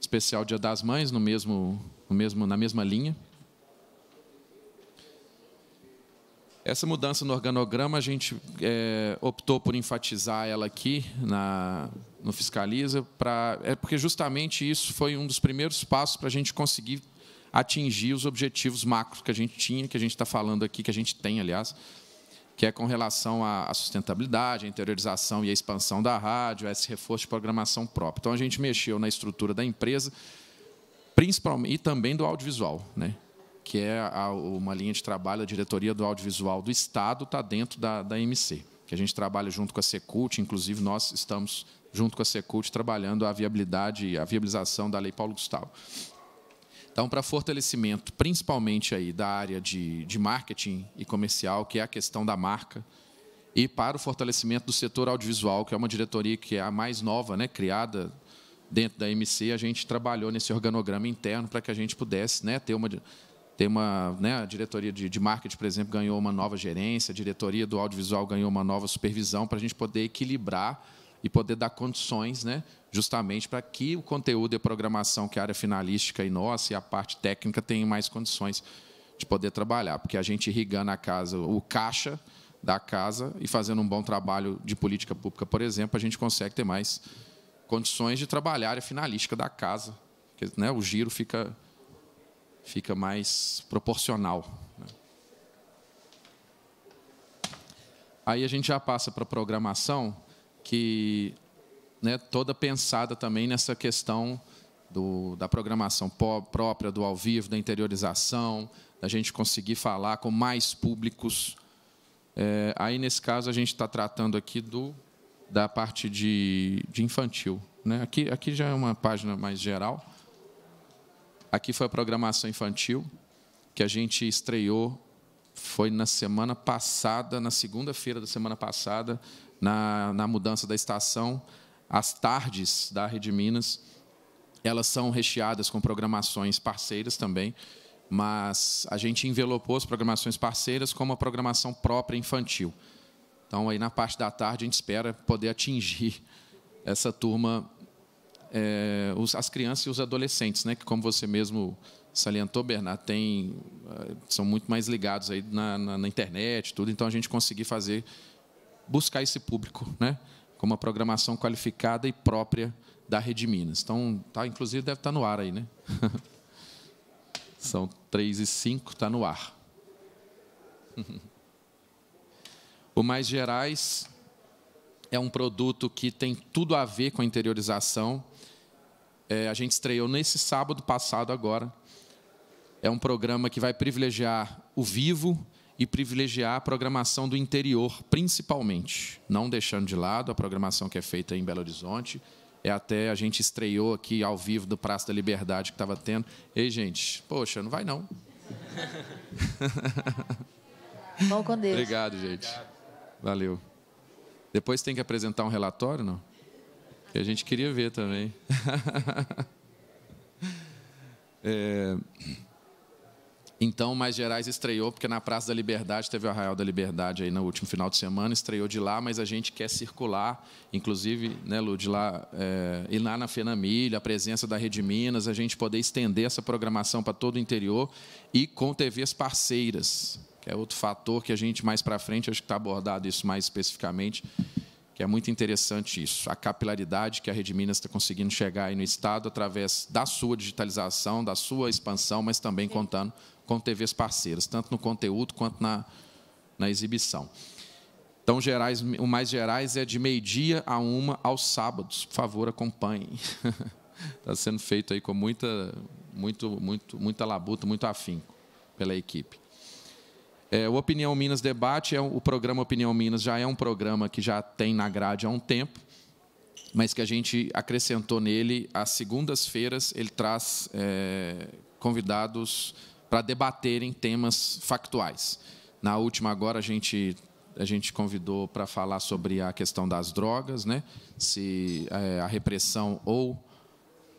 Especial Dia das Mães, no mesmo no mesmo, na mesma linha. Essa mudança no organograma, a gente é, optou por enfatizar ela aqui na, no Fiscaliza, pra, é porque justamente isso foi um dos primeiros passos para a gente conseguir atingir os objetivos macros que a gente tinha, que a gente está falando aqui, que a gente tem, aliás, que é com relação à sustentabilidade, à interiorização e à expansão da rádio, a esse reforço de programação própria. Então, a gente mexeu na estrutura da empresa principalmente e também do audiovisual, né? que é a, uma linha de trabalho, a diretoria do audiovisual do Estado está dentro da, da MC, que a gente trabalha junto com a Secult, inclusive nós estamos junto com a Secult trabalhando a viabilidade, a viabilização da Lei Paulo Gustavo. Então, para fortalecimento, principalmente aí da área de, de marketing e comercial, que é a questão da marca, e para o fortalecimento do setor audiovisual, que é uma diretoria que é a mais nova, né, criada dentro da MC, a gente trabalhou nesse organograma interno para que a gente pudesse né, ter uma. Ter uma né, a diretoria de, de marketing, por exemplo, ganhou uma nova gerência, a diretoria do audiovisual ganhou uma nova supervisão, para a gente poder equilibrar e poder dar condições, né, justamente para que o conteúdo e a programação, que é a área finalística e nossa, e a parte técnica, tenham mais condições de poder trabalhar. Porque a gente irrigando a casa, o caixa da casa, e fazendo um bom trabalho de política pública, por exemplo, a gente consegue ter mais condições de trabalhar a finalística da casa. Porque, né, o giro fica, fica mais proporcional. Né? Aí a gente já passa para a programação, que né, toda pensada também nessa questão do, da programação própria, do ao vivo, da interiorização, da gente conseguir falar com mais públicos. É, aí, nesse caso, a gente está tratando aqui do da parte de, de infantil. Né? Aqui, aqui já é uma página mais geral. Aqui foi a programação infantil, que a gente estreou, foi na semana passada, na segunda-feira da semana passada, na, na mudança da estação. As tardes da Rede Minas, elas são recheadas com programações parceiras também, mas a gente envelopou as programações parceiras como a programação própria infantil. Então, aí na parte da tarde, a gente espera poder atingir essa turma, é, os, as crianças e os adolescentes, né? que, como você mesmo salientou, Bernardo, tem, é, são muito mais ligados aí na, na, na internet, tudo. Então, a gente conseguir fazer, buscar esse público, né? com uma programação qualificada e própria da Rede Minas. Então, tá, inclusive, deve estar tá no ar aí, né? São três e cinco, está no ar. O Mais Gerais é um produto que tem tudo a ver com a interiorização. É, a gente estreou nesse sábado passado agora. É um programa que vai privilegiar o vivo e privilegiar a programação do interior, principalmente, não deixando de lado a programação que é feita em Belo Horizonte. É até a gente estreou aqui ao vivo do Praça da Liberdade que estava tendo. Ei, gente, poxa, não vai não. Bom com Deus. Obrigado, gente. Obrigado. Valeu. Depois tem que apresentar um relatório, não? Que a gente queria ver também. é... Então, Mais Gerais estreou, porque na Praça da Liberdade teve o Arraial da Liberdade aí no último final de semana, estreou de lá, mas a gente quer circular, inclusive, né, Lu, de lá, é, ir lá na Fenamilha, a presença da Rede Minas, a gente poder estender essa programação para todo o interior e com TVs parceiras que é outro fator que a gente mais para frente acho que está abordado isso mais especificamente, que é muito interessante isso, a capilaridade que a Rede Minas está conseguindo chegar aí no estado através da sua digitalização, da sua expansão, mas também contando com TVs parceiras, tanto no conteúdo quanto na, na exibição. Então, gerais, o Mais Gerais é de meio-dia a uma aos sábados. Por favor, acompanhem. Está sendo feito aí com muita, muito, muito, muita labuta, muito afinco pela equipe. É, o Opinião Minas Debate, é o programa Opinião Minas já é um programa que já tem na grade há um tempo, mas que a gente acrescentou nele, às segundas-feiras, ele traz é, convidados para debaterem temas factuais. Na última, agora, a gente a gente convidou para falar sobre a questão das drogas, né? se é, a repressão ou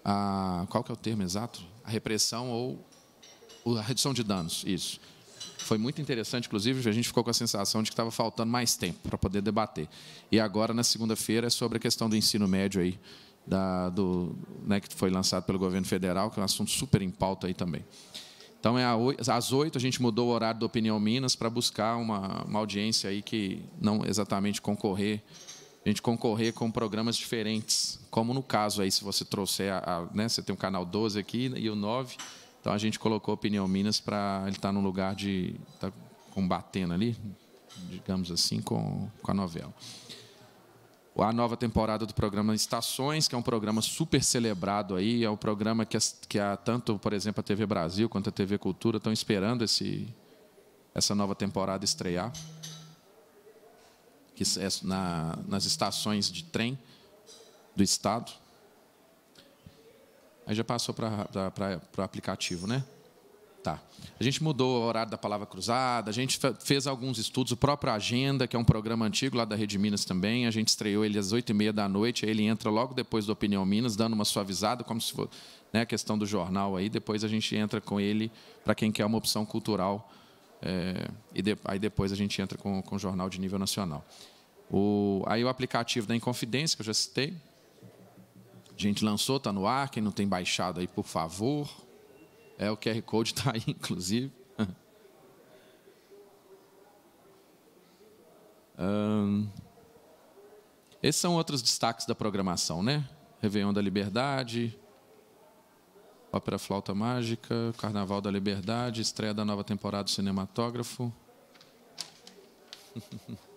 a qual que é o termo exato? A repressão ou a redução de danos, isso. Foi muito interessante, inclusive, a gente ficou com a sensação de que estava faltando mais tempo para poder debater. E agora, na segunda-feira, é sobre a questão do ensino médio aí, da, do, né, que foi lançado pelo governo federal, que é um assunto super em pauta aí também. Então, é às oito, a gente mudou o horário da Opinião Minas para buscar uma, uma audiência aí que não exatamente concorrer, a gente concorrer com programas diferentes, como no caso aí, se você trouxer, a, a né, você tem o canal 12 aqui e o 9, então a gente colocou a Opinião Minas para ele estar tá lugar de. Tá combatendo ali, digamos assim, com, com a novela. A nova temporada do programa Estações, que é um programa super celebrado aí, é um programa que, que a, tanto, por exemplo, a TV Brasil quanto a TV Cultura estão esperando esse, essa nova temporada estrear. Que é na, nas estações de trem do estado. Aí já passou para o aplicativo, né? Tá. A gente mudou o horário da palavra cruzada, a gente fez alguns estudos, o próprio Agenda, que é um programa antigo lá da Rede Minas também, a gente estreou ele às 8h30 da noite, aí ele entra logo depois do Opinião Minas, dando uma suavizada, como se fosse né, a questão do jornal aí, depois a gente entra com ele para quem quer uma opção cultural, é, e de, aí depois a gente entra com, com o jornal de nível nacional. O, aí o aplicativo da Inconfidência, que eu já citei, a gente lançou, está no ar. Quem não tem baixado aí, por favor. É, o QR Code está aí, inclusive. esses são outros destaques da programação, né? Réveillon da Liberdade, Ópera Flauta Mágica, Carnaval da Liberdade, estreia da nova temporada do Cinematógrafo.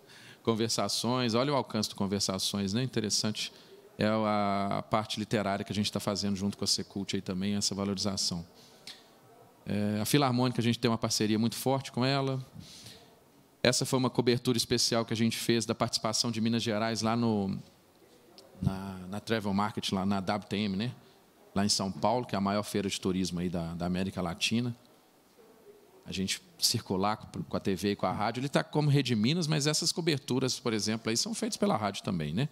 Conversações, olha o alcance do Conversações, né? Interessante é a parte literária que a gente está fazendo junto com a Secult aí também, essa valorização. É, a Filarmônica, a gente tem uma parceria muito forte com ela. Essa foi uma cobertura especial que a gente fez da participação de Minas Gerais lá no, na, na Travel Market, lá na WTM, né? lá em São Paulo, que é a maior feira de turismo aí da, da América Latina. A gente circular com a TV e com a rádio. Ele está como Rede Minas, mas essas coberturas, por exemplo, aí são feitas pela rádio também. Né?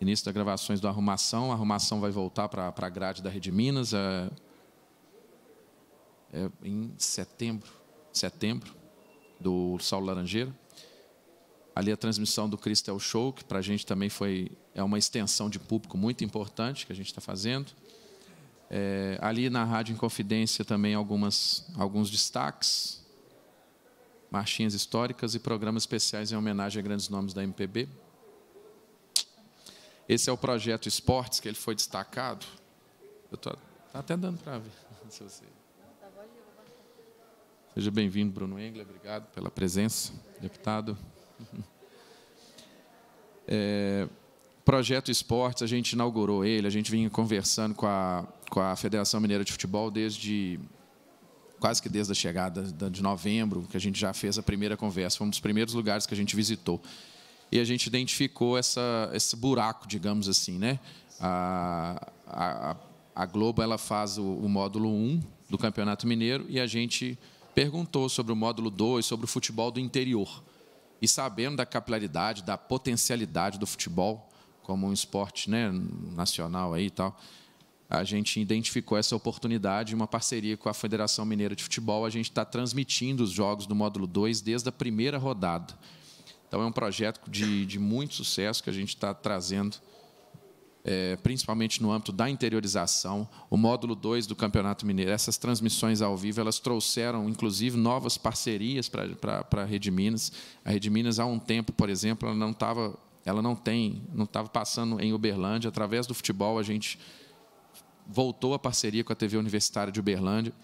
início das gravações do Arrumação. A Arrumação vai voltar para a grade da Rede Minas é, é em setembro, setembro, do Saulo Laranjeira. Ali a transmissão do Cristo é o Show, que para a gente também foi é uma extensão de público muito importante que a gente está fazendo. É, ali na Rádio Inconfidência também algumas, alguns destaques, marchinhas históricas e programas especiais em homenagem a grandes nomes da MPB. Esse é o projeto Esportes, que ele foi destacado. Eu estou tá até dando para ver. Se você... Seja bem-vindo, Bruno Engler. Obrigado pela presença, deputado. É, projeto Esportes, a gente inaugurou ele, a gente vinha conversando com a, com a Federação Mineira de Futebol desde quase que desde a chegada de novembro, que a gente já fez a primeira conversa. Foi um dos primeiros lugares que a gente visitou e a gente identificou essa, esse buraco, digamos assim. Né? A, a, a Globo ela faz o, o módulo 1 do Campeonato Mineiro e a gente perguntou sobre o módulo 2, sobre o futebol do interior. E sabendo da capilaridade, da potencialidade do futebol como um esporte né, nacional aí e tal, a gente identificou essa oportunidade, uma parceria com a Federação Mineira de Futebol. A gente está transmitindo os jogos do módulo 2 desde a primeira rodada. Então, é um projeto de, de muito sucesso que a gente está trazendo, é, principalmente no âmbito da interiorização. O módulo 2 do Campeonato Mineiro, essas transmissões ao vivo, elas trouxeram, inclusive, novas parcerias para a Rede Minas. A Rede Minas, há um tempo, por exemplo, ela não estava ela não tem, não estava passando em Uberlândia. Através do futebol, a gente voltou a parceria com a TV Universitária de Uberlândia,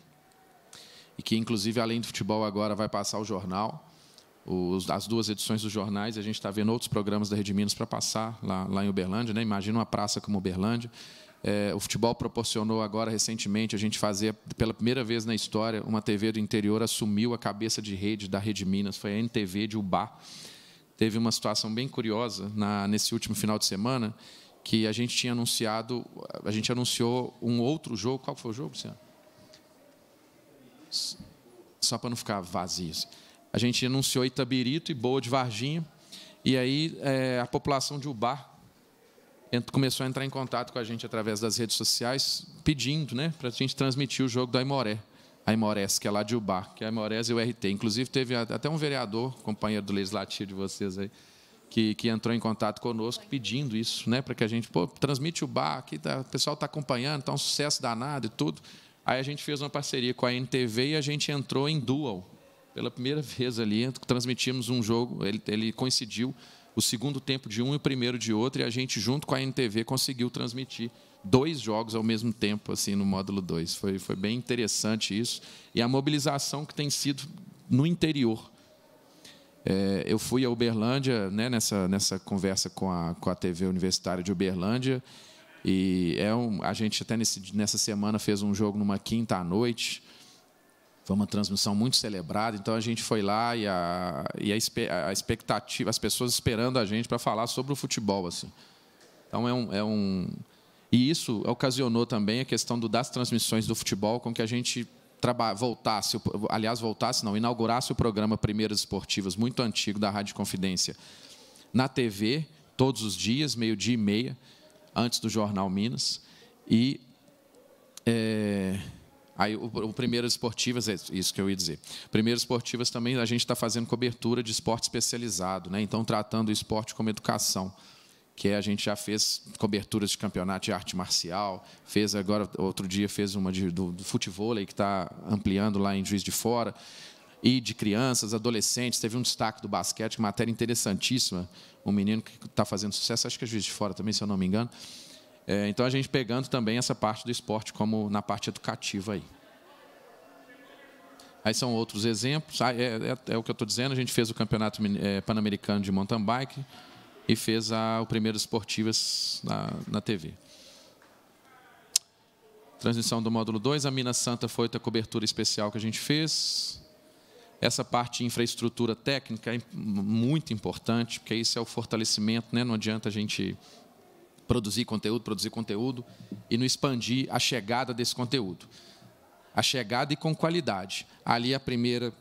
e que, inclusive, além do futebol, agora vai passar o jornal os, as duas edições dos jornais, a gente está vendo outros programas da Rede Minas para passar lá, lá, em Uberlândia. Né? Imagina uma praça como Uberlândia. É, o futebol proporcionou agora, recentemente, a gente fazer, pela primeira vez na história, uma TV do interior assumiu a cabeça de rede da Rede Minas, foi a NTV de Ubá. Teve uma situação bem curiosa na, nesse último final de semana, que a gente tinha anunciado, a gente anunciou um outro jogo. Qual foi o jogo, Luciano? Só para não ficar vazio. Assim a gente anunciou Itabirito e Boa de Varginha, e aí é, a população de Ubar começou a entrar em contato com a gente através das redes sociais, pedindo né, para a gente transmitir o jogo da Imoré, a Aimorés, que é lá de Ubar, que é Imorés e o RT. Inclusive, teve até um vereador, companheiro do Legislativo de vocês aí, que, que entrou em contato conosco pedindo isso, né, para que a gente, pô, transmite o bar, aqui tá, o pessoal está acompanhando, está um sucesso danado e tudo. Aí a gente fez uma parceria com a NTV e a gente entrou em dual, pela primeira vez ali, transmitimos um jogo, ele, ele coincidiu o segundo tempo de um e o primeiro de outro, e a gente, junto com a NTV, conseguiu transmitir dois jogos ao mesmo tempo, assim, no módulo 2. Foi, foi bem interessante isso. E a mobilização que tem sido no interior. É, eu fui a Uberlândia, né, nessa, nessa conversa com a, com a TV Universitária de Uberlândia, e é um, a gente até nesse, nessa semana fez um jogo numa quinta à noite, foi uma transmissão muito celebrada, então a gente foi lá e a, e a, expectativa, as pessoas esperando a gente para falar sobre o futebol. Assim. Então é um, é um. E isso ocasionou também a questão do, das transmissões do futebol com que a gente voltasse, aliás, voltasse, não, inaugurasse o programa Primeiras Esportivas, muito antigo, da Rádio Confidência, na TV, todos os dias, meio-dia e meia, antes do Jornal Minas. E é, Aí o, o Primeiras Esportivas, é isso que eu ia dizer. Primeiro Esportivas também a gente está fazendo cobertura de esporte especializado, né? então tratando o esporte como educação que é, a gente já fez coberturas de campeonato de arte marcial, fez agora outro dia fez uma de, do, do futebol que está ampliando lá em Juiz de Fora e de crianças, adolescentes, teve um destaque do basquete, matéria interessantíssima, um menino que está fazendo sucesso, acho que é Juiz de Fora também, se eu não me engano, é, então a gente pegando também essa parte do esporte como na parte educativa aí. Aí são outros exemplos. Ah, é, é, é, o que eu estou dizendo. A gente fez o campeonato é, pan-americano de mountain bike e fez a, o primeiro esportivas na, na TV. Transmissão do módulo 2, a Minas Santa foi outra cobertura especial que a gente fez. Essa parte de infraestrutura técnica é muito importante, porque isso é o fortalecimento, né? não adianta a gente produzir conteúdo, produzir conteúdo e não expandir a chegada desse conteúdo. A chegada e com qualidade. Ali a primeira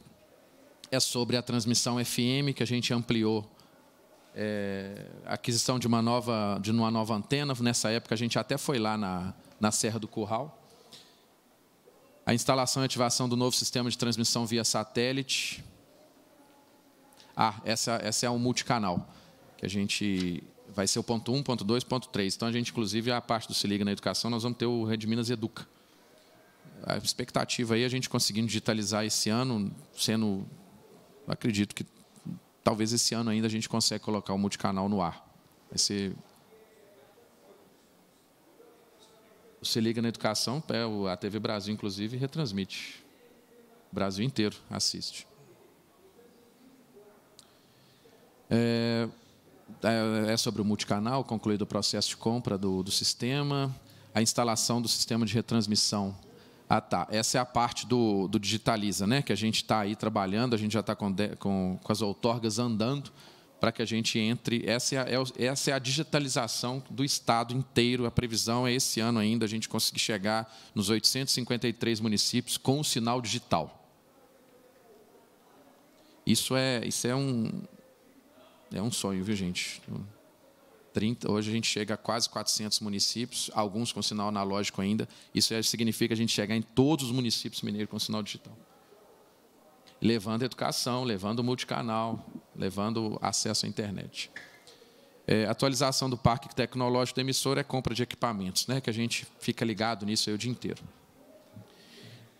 é sobre a transmissão FM, que a gente ampliou é, a aquisição de uma, nova, de uma nova antena. Nessa época a gente até foi lá na, na Serra do Curral. A instalação e ativação do novo sistema de transmissão via satélite. Ah, essa, essa é um multicanal que a gente vai ser o ponto 1, ponto 2, ponto 3. Então, a gente, inclusive, a parte do Se Liga na Educação, nós vamos ter o Rede Minas Educa. A expectativa aí é a gente conseguindo digitalizar esse ano, sendo, acredito que talvez esse ano ainda a gente consiga colocar o multicanal no ar. Vai ser... O Se Liga na Educação, é a TV Brasil, inclusive, retransmite. O Brasil inteiro assiste. É, é, é sobre o multicanal, concluído o processo de compra do, do sistema, a instalação do sistema de retransmissão. Ah, tá. Essa é a parte do, do Digitaliza, né? que a gente está aí trabalhando, a gente já está com, com, com as outorgas andando para que a gente entre. Essa é a, é essa é a digitalização do Estado inteiro. A previsão é esse ano ainda a gente conseguir chegar nos 853 municípios com o sinal digital. Isso é, isso é um, é um sonho, viu, gente? 30, hoje a gente chega a quase 400 municípios, alguns com sinal analógico ainda. Isso significa a gente chegar em todos os municípios mineiros com sinal digital. Levando educação, levando multicanal, levando acesso à internet. É, atualização do parque tecnológico do emissor é compra de equipamentos, né, que a gente fica ligado nisso o dia inteiro.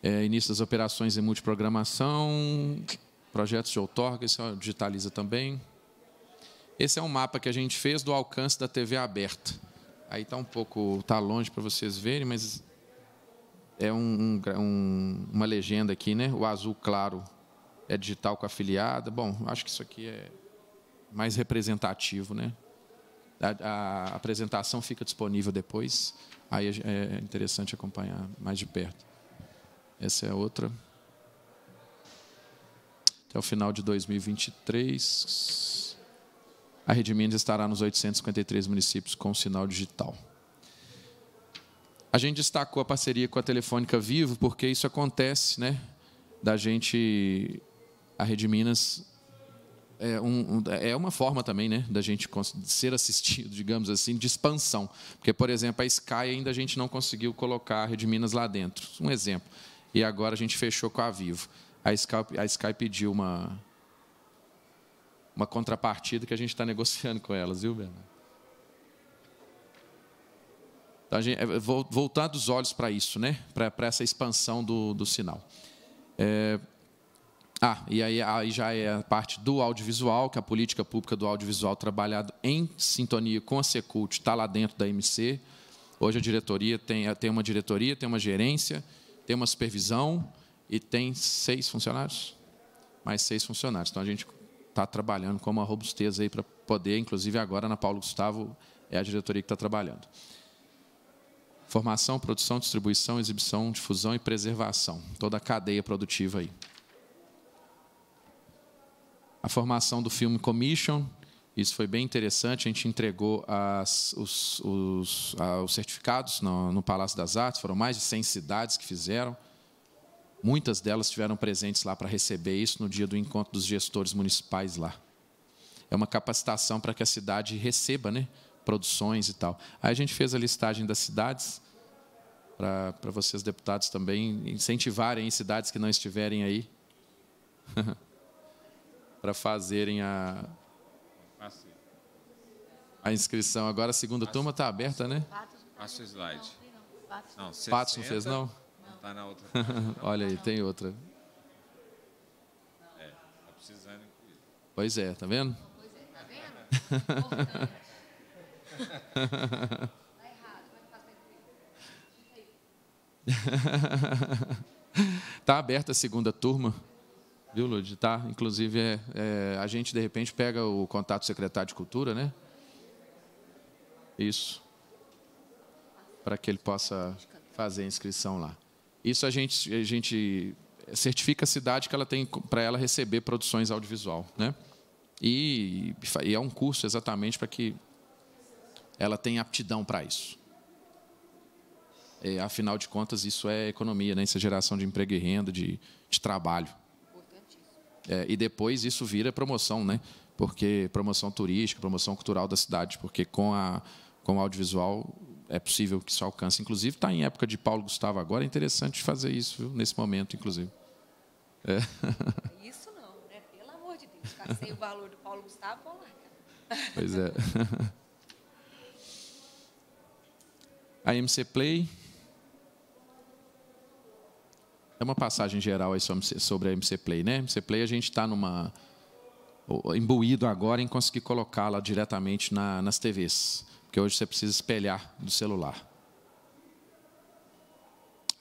É, início das operações em multiprogramação, projetos de outorga, isso é, digitaliza também. Esse é um mapa que a gente fez do alcance da TV aberta. Aí está um pouco, tá longe para vocês verem, mas é um, um, uma legenda aqui, né? O azul claro é digital com afiliada. Bom, acho que isso aqui é mais representativo, né? A, a apresentação fica disponível depois. Aí é, é interessante acompanhar mais de perto. Essa é outra. Até o final de 2023 a Rede Minas estará nos 853 municípios com sinal digital. A gente destacou a parceria com a Telefônica Vivo, porque isso acontece, né? Da gente. A Rede Minas é, um, é, uma forma também né, da gente ser assistido, digamos assim, de expansão. Porque, por exemplo, a Sky ainda a gente não conseguiu colocar a Rede Minas lá dentro. Um exemplo. E agora a gente fechou com a Vivo. A Sky, a Sky pediu uma, uma contrapartida que a gente está negociando com elas, viu, Bernardo? Então, gente, é, voltar dos olhos para isso, né? Para essa expansão do, do sinal. É, ah, e aí, aí, já é a parte do audiovisual, que a política pública do audiovisual trabalhado em sintonia com a Secult está lá dentro da MC. Hoje a diretoria tem, tem uma diretoria, tem uma gerência, tem uma supervisão e tem seis funcionários? Mais seis funcionários. Então a gente está trabalhando com uma robustez aí para poder, inclusive agora na Paulo Gustavo é a diretoria que está trabalhando. Formação, produção, distribuição, exibição, difusão e preservação, toda a cadeia produtiva aí. A formação do filme Commission, isso foi bem interessante. A gente entregou as, os, os, os certificados no, no Palácio das Artes, foram mais de 100 cidades que fizeram. Muitas delas estiveram presentes lá para receber isso no dia do encontro dos gestores municipais lá. É uma capacitação para que a cidade receba né, produções e tal. Aí a gente fez a listagem das cidades, para, para vocês, deputados, também incentivarem cidades que não estiverem aí, para fazerem a, a inscrição. Agora a segunda turma está aberta, né? Passa o slide. Não, Patos não fez, não? Tá na outra. Olha aí, tem outra. É, tá precisando. Pois é, tá vendo? Pois é, tá vendo? Está aberta a segunda turma, viu, Lud? Tá? Inclusive, é, é, a gente, de repente, pega o contato do secretário de Cultura, né? Isso. Para que ele possa fazer a inscrição lá. Isso a gente, a gente certifica a cidade que ela tem para ela receber produções audiovisual, né? E, e é um curso exatamente para que ela tenha aptidão para isso. É, afinal de contas, isso é economia, né? isso é geração de emprego e renda, de, de trabalho. É, e depois isso vira promoção, né? Porque promoção turística, promoção cultural da cidade, porque com a com o audiovisual é possível que isso alcance. Inclusive, está em época de Paulo Gustavo agora, é interessante fazer isso, viu? nesse momento, inclusive. É. Isso não, né? Pelo amor de Deus. sem o valor do Paulo Gustavo, vou Pois é. A MC Play. É uma passagem geral sobre a MC Play, né? MC Play a gente está numa imbuído agora em conseguir colocá-la diretamente na, nas TVs. Porque hoje você precisa espelhar do celular.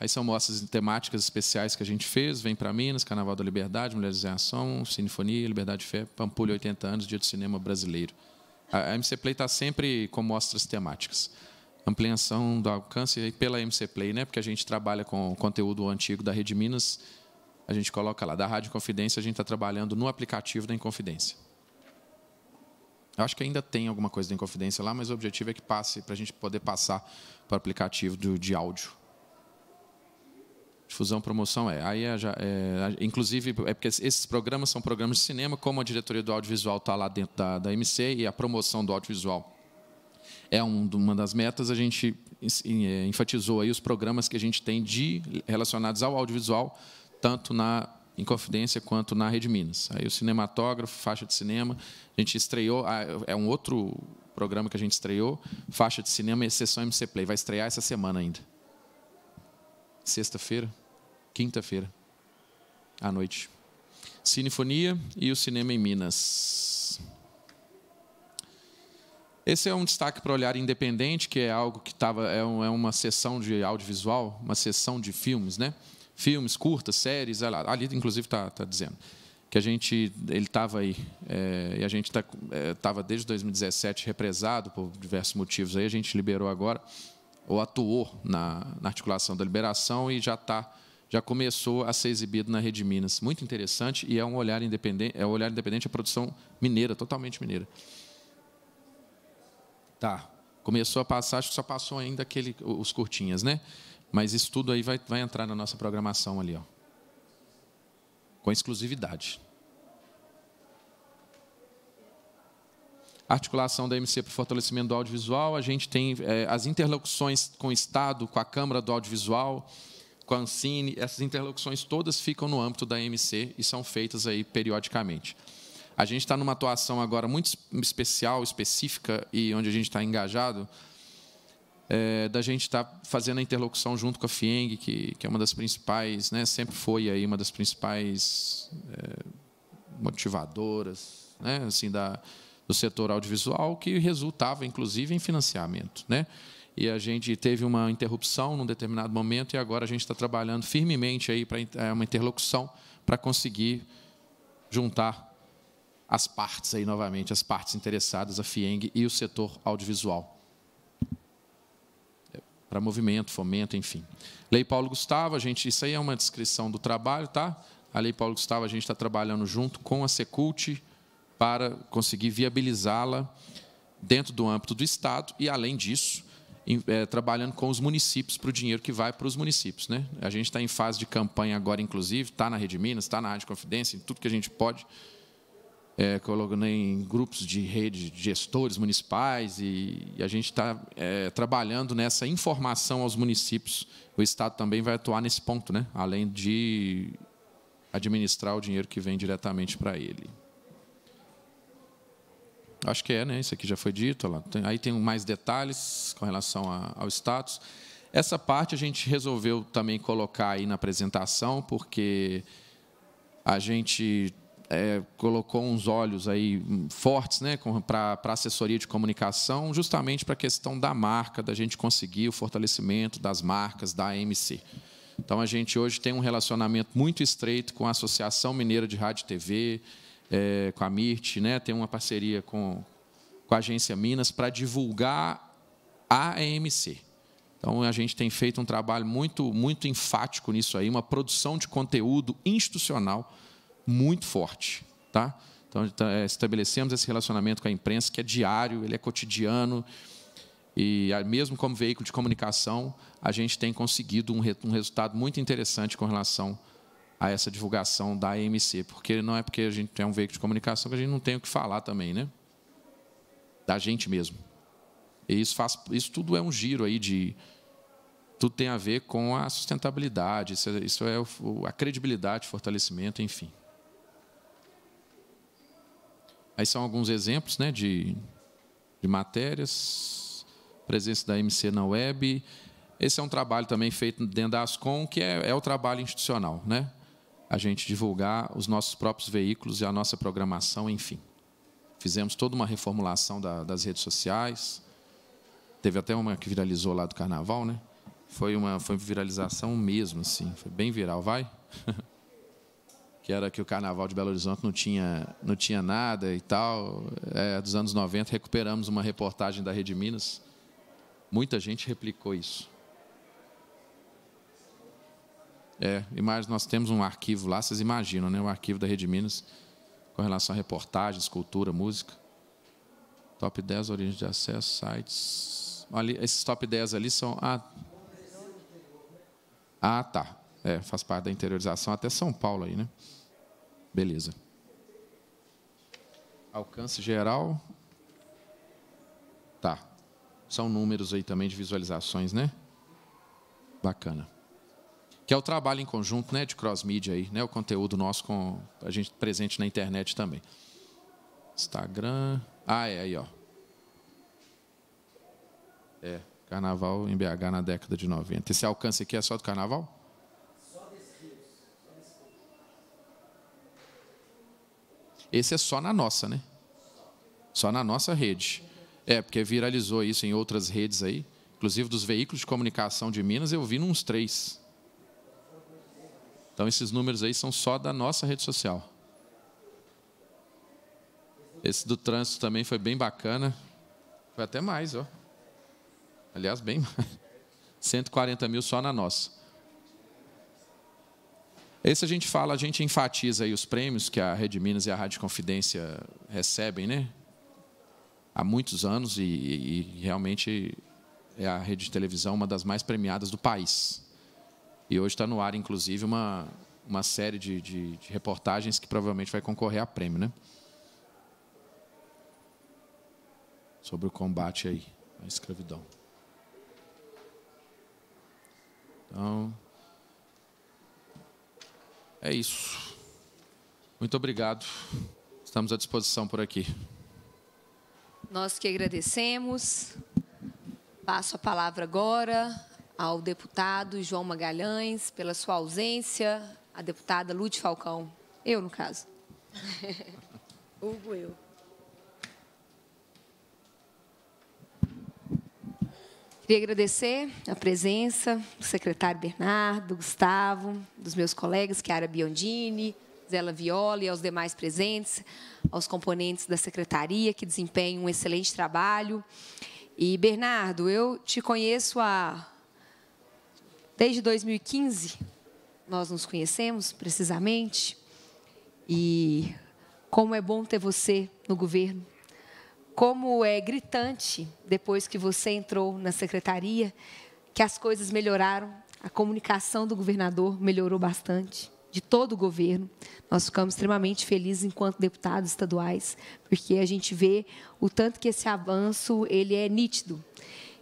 Aí são mostras temáticas especiais que a gente fez, Vem para Minas, Carnaval da Liberdade, Mulheres em Ação, Sinfonia, Liberdade de Fé, Pampulha 80 anos, Dia do Cinema Brasileiro. A MC Play está sempre com mostras temáticas. Ampliação do alcance pela MC Play, né? porque a gente trabalha com conteúdo antigo da Rede Minas, a gente coloca lá, da Rádio Confidência, a gente está trabalhando no aplicativo da Inconfidência. Eu acho que ainda tem alguma coisa da Inconfidência lá, mas o objetivo é que passe, para a gente poder passar para o aplicativo de, de áudio. Difusão, promoção é. Aí é, já, é, inclusive, é porque esses programas são programas de cinema, como a diretoria do audiovisual está lá dentro da, da MC e a promoção do audiovisual é um, uma das metas, a gente é, enfatizou aí os programas que a gente tem de relacionados ao audiovisual, tanto na em Confidência quanto na Rede Minas. Aí o cinematógrafo, faixa de cinema, a gente estreou, ah, é um outro programa que a gente estreou, faixa de cinema e exceção MC Play. Vai estrear essa semana ainda. Sexta-feira, quinta-feira, à noite. Cinefonia e o cinema em Minas. Esse é um destaque para olhar independente, que é algo que estava é, é uma sessão de audiovisual, uma sessão de filmes, né? filmes, curtas, séries, lá. ali inclusive está tá dizendo que a gente ele estava aí é, e a gente estava tá, é, desde 2017 represado por diversos motivos aí a gente liberou agora ou atuou na, na articulação da liberação e já está já começou a ser exibido na Rede Minas muito interessante e é um olhar independente é um olhar independente à produção mineira totalmente mineira tá começou a passar acho que só passou ainda aquele os curtinhas né mas isso tudo aí vai, vai entrar na nossa programação ali, ó. Com exclusividade. articulação da MC para o fortalecimento do audiovisual, a gente tem é, as interlocuções com o Estado, com a Câmara do Audiovisual, com a Ancine, essas interlocuções todas ficam no âmbito da MC e são feitas aí periodicamente. A gente está numa atuação agora muito especial, específica, e onde a gente está engajado, é, da gente estar tá fazendo a interlocução junto com a FIENG, que, que é uma das principais, né, sempre foi aí uma das principais é, motivadoras né, assim, da, do setor audiovisual, que resultava, inclusive, em financiamento. Né? E a gente teve uma interrupção num determinado momento e agora a gente está trabalhando firmemente aí para é, uma interlocução para conseguir juntar as partes aí novamente, as partes interessadas, a FIENG e o setor audiovisual para movimento, fomento, enfim. Lei Paulo Gustavo, a gente, isso aí é uma descrição do trabalho, tá? A Lei Paulo Gustavo, a gente está trabalhando junto com a Secult para conseguir viabilizá-la dentro do âmbito do Estado e, além disso, em, é, trabalhando com os municípios para o dinheiro que vai para os municípios. Né? A gente está em fase de campanha agora, inclusive, está na Rede Minas, está na Rádio Confidência, em tudo que a gente pode é, colocando né, em grupos de rede de gestores municipais e, e a gente está é, trabalhando nessa informação aos municípios. O Estado também vai atuar nesse ponto, né? além de administrar o dinheiro que vem diretamente para ele. Acho que é, né? Isso aqui já foi dito. aí tem mais detalhes com relação ao status. Essa parte a gente resolveu também colocar aí na apresentação, porque a gente é, colocou uns olhos aí fortes né, para a assessoria de comunicação, justamente para a questão da marca, da gente conseguir o fortalecimento das marcas da AMC. Então, a gente hoje tem um relacionamento muito estreito com a Associação Mineira de Rádio e TV, é, com a MIRT, né, tem uma parceria com, com a Agência Minas para divulgar a AMC. Então, a gente tem feito um trabalho muito, muito enfático nisso aí, uma produção de conteúdo institucional muito forte, tá? Então tá, é, estabelecemos esse relacionamento com a imprensa que é diário, ele é cotidiano e mesmo como veículo de comunicação a gente tem conseguido um, um resultado muito interessante com relação a essa divulgação da AMC, porque não é porque a gente é um veículo de comunicação que a gente não tem o que falar também, né? Da gente mesmo. E isso faz, isso tudo é um giro aí de tudo tem a ver com a sustentabilidade, isso é, isso é a credibilidade, fortalecimento, enfim. Aí são alguns exemplos né, de, de matérias, presença da MC na web. Esse é um trabalho também feito dentro da Ascom, que é, é o trabalho institucional, né? A gente divulgar os nossos próprios veículos e a nossa programação, enfim. Fizemos toda uma reformulação da, das redes sociais. Teve até uma que viralizou lá do carnaval, né? Foi uma foi uma viralização mesmo, assim. Foi bem viral, vai? que era que o carnaval de Belo Horizonte não tinha, não tinha nada e tal. É, dos anos 90, recuperamos uma reportagem da Rede Minas. Muita gente replicou isso. É, imagem, nós temos um arquivo lá, vocês imaginam, né? O arquivo da Rede Minas com relação a reportagens, cultura, música. Top 10 origens de acesso, sites. Ali, esses top 10 ali são. Ah, ah tá. É, faz parte da interiorização até São Paulo aí, né? Beleza. Alcance geral. Tá. São números aí também de visualizações, né? Bacana. Que é o trabalho em conjunto, né, de cross-media aí, né? O conteúdo nosso com a gente presente na internet também. Instagram. Ah, é aí, ó. É, carnaval em BH na década de 90. Esse alcance aqui é só do carnaval? Esse é só na nossa, né? Só na nossa rede. É, porque viralizou isso em outras redes aí, inclusive dos veículos de comunicação de Minas, eu vi uns três. Então, esses números aí são só da nossa rede social. Esse do trânsito também foi bem bacana. Foi até mais, ó. Aliás, bem mais. 140 mil só na nossa. Esse a gente fala, a gente enfatiza aí os prêmios que a Rede Minas e a Rádio Confidência recebem, né? Há muitos anos e, e, e realmente é a rede de televisão uma das mais premiadas do país. E hoje está no ar, inclusive, uma, uma série de, de, de reportagens que provavelmente vai concorrer a prêmio, né? Sobre o combate aí à escravidão. Então, é isso. Muito obrigado. Estamos à disposição por aqui. Nós que agradecemos. Passo a palavra agora ao deputado João Magalhães pela sua ausência, a deputada Lute Falcão. Eu, no caso. Hugo, eu. Queria agradecer a presença do secretário Bernardo, Gustavo, dos meus colegas, Chiara Biondini, Zela Viola e aos demais presentes, aos componentes da secretaria que desempenham um excelente trabalho. E, Bernardo, eu te conheço há... desde 2015, nós nos conhecemos precisamente, e como é bom ter você no governo como é gritante, depois que você entrou na secretaria, que as coisas melhoraram, a comunicação do governador melhorou bastante, de todo o governo. Nós ficamos extremamente felizes enquanto deputados estaduais, porque a gente vê o tanto que esse avanço ele é nítido.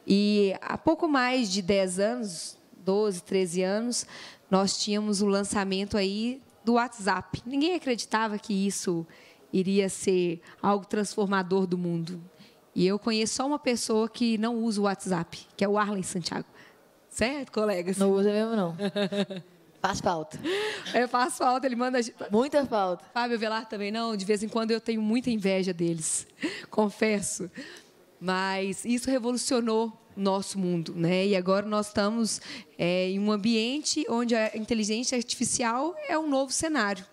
E há pouco mais de 10 anos, 12, 13 anos, nós tínhamos o lançamento aí do WhatsApp. Ninguém acreditava que isso iria ser algo transformador do mundo. E eu conheço só uma pessoa que não usa o WhatsApp, que é o Arlen Santiago. Certo, colegas? Não usa mesmo, não. Faz falta. Eu é, faço falta, ele manda. Muita falta. Fábio Velar também não, de vez em quando eu tenho muita inveja deles, confesso. Mas isso revolucionou nosso mundo, né? E agora nós estamos é, em um ambiente onde a inteligência artificial é um novo cenário.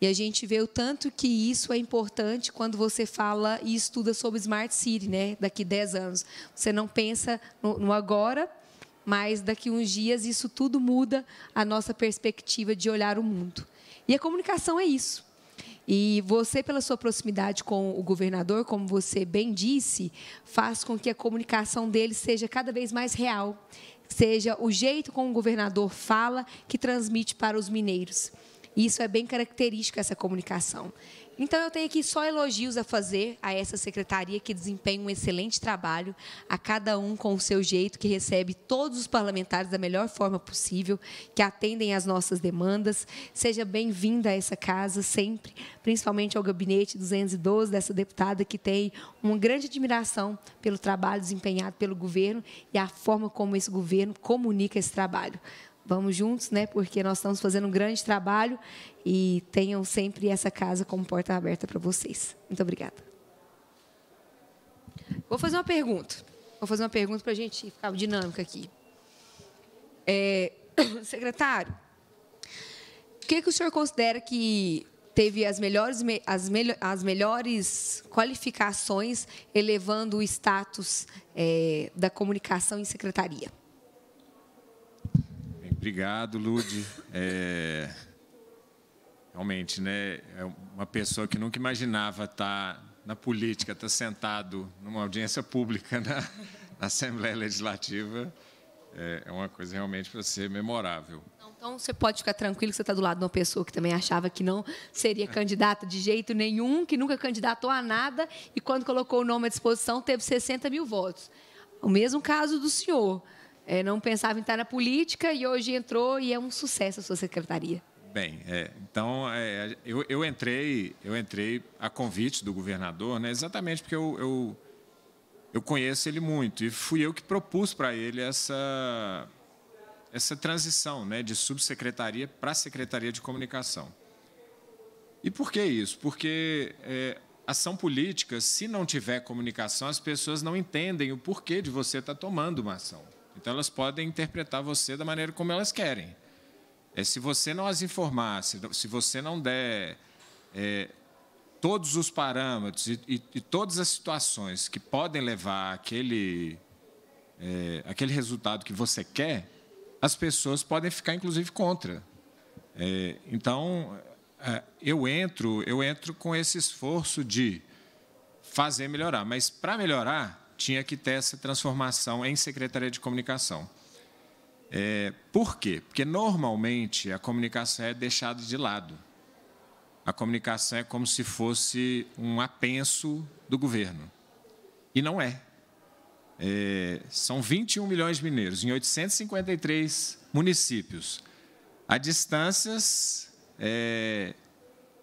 E a gente vê o tanto que isso é importante quando você fala e estuda sobre Smart City, né? daqui 10 anos. Você não pensa no, no agora, mas daqui uns dias isso tudo muda a nossa perspectiva de olhar o mundo. E a comunicação é isso. E você, pela sua proximidade com o governador, como você bem disse, faz com que a comunicação dele seja cada vez mais real, seja o jeito como o governador fala que transmite para os mineiros. E isso é bem característico essa comunicação. Então, eu tenho aqui só elogios a fazer a essa secretaria que desempenha um excelente trabalho, a cada um com o seu jeito, que recebe todos os parlamentares da melhor forma possível, que atendem às nossas demandas. Seja bem-vinda a essa casa sempre, principalmente ao gabinete 212 dessa deputada, que tem uma grande admiração pelo trabalho desempenhado pelo governo e a forma como esse governo comunica esse trabalho. Vamos juntos, né? Porque nós estamos fazendo um grande trabalho e tenham sempre essa casa como porta aberta para vocês. Muito obrigada. Vou fazer uma pergunta. Vou fazer uma pergunta para a gente ficar dinâmica aqui. É, secretário, o que, que o senhor considera que teve as melhores, as, as melhores qualificações elevando o status é, da comunicação em secretaria? Obrigado, Lude. É, realmente, né? É uma pessoa que nunca imaginava estar na política, estar sentado numa audiência pública na, na Assembleia Legislativa. É, é uma coisa realmente para ser memorável. Então, então você pode ficar tranquilo que você está do lado de uma pessoa que também achava que não seria candidata de jeito nenhum, que nunca candidatou a nada, e quando colocou o nome à disposição, teve 60 mil votos. O mesmo caso do senhor é, não pensava em estar na política e hoje entrou e é um sucesso a sua secretaria. Bem, é, então é, eu, eu, entrei eu entrei a convite do governador, né, exatamente porque eu, eu, eu conheço ele muito e fui eu que propus para ele essa essa transição, né, de subsecretaria para secretaria de comunicação. E por que isso? Porque é, ação política, se não tiver comunicação, as pessoas não entendem o porquê de você estar tomando uma ação. Então, elas podem interpretar você da maneira como elas querem. É, se você não as informar, se, se você não der é, todos os parâmetros e, e, e, todas as situações que podem levar àquele, é, resultado que você quer, as pessoas podem ficar, inclusive, contra. É, então, é, eu entro, eu entro com esse esforço de fazer melhorar, mas para melhorar tinha que ter essa transformação em Secretaria de Comunicação. É, por quê? Porque normalmente a comunicação é deixada de lado. A comunicação é como se fosse um apenso do governo. E não é. é são 21 milhões de mineiros em 853 municípios, a distâncias é,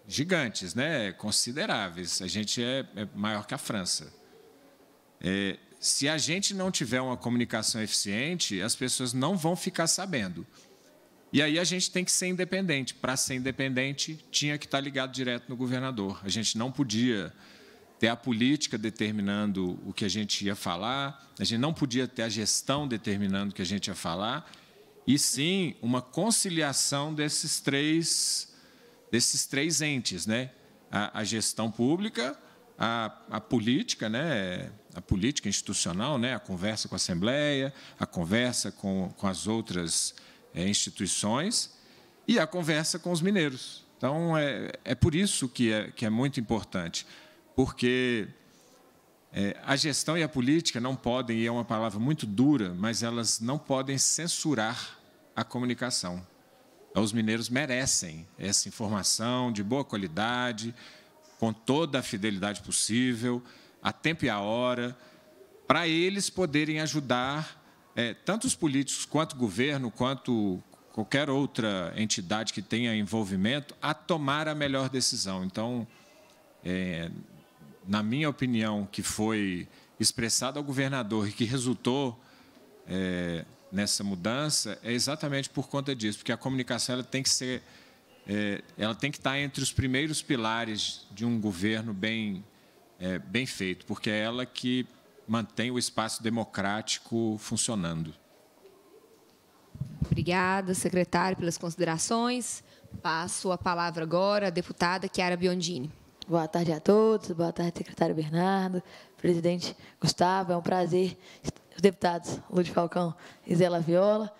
gigantes, né? consideráveis. A gente é, é maior que a França. É, se a gente não tiver uma comunicação eficiente, as pessoas não vão ficar sabendo. E aí a gente tem que ser independente. Para ser independente, tinha que estar tá ligado direto no governador. A gente não podia ter a política determinando o que a gente ia falar, a gente não podia ter a gestão determinando o que a gente ia falar, e sim uma conciliação desses três desses três entes, né? A, a gestão pública, a, a política, né, a política institucional, né, a conversa com a Assembleia, a conversa com, com as outras é, instituições e a conversa com os mineiros. Então, é, é por isso que é, que é muito importante, porque é, a gestão e a política não podem, e é uma palavra muito dura, mas elas não podem censurar a comunicação. Os mineiros merecem essa informação de boa qualidade, com toda a fidelidade possível, a tempo e a hora, para eles poderem ajudar é, tanto os políticos quanto o governo, quanto qualquer outra entidade que tenha envolvimento, a tomar a melhor decisão. Então, é, na minha opinião, que foi expressada ao governador e que resultou é, nessa mudança, é exatamente por conta disso, porque a comunicação ela tem que ser é, ela tem que estar entre os primeiros pilares de um governo bem, é, bem feito, porque é ela que mantém o espaço democrático funcionando. Obrigada, secretário, pelas considerações. Passo a palavra agora à deputada Chiara Biondini. Boa tarde a todos, boa tarde, secretário Bernardo, presidente Gustavo. É um prazer, os deputados Lúcio Falcão e Zé Viola.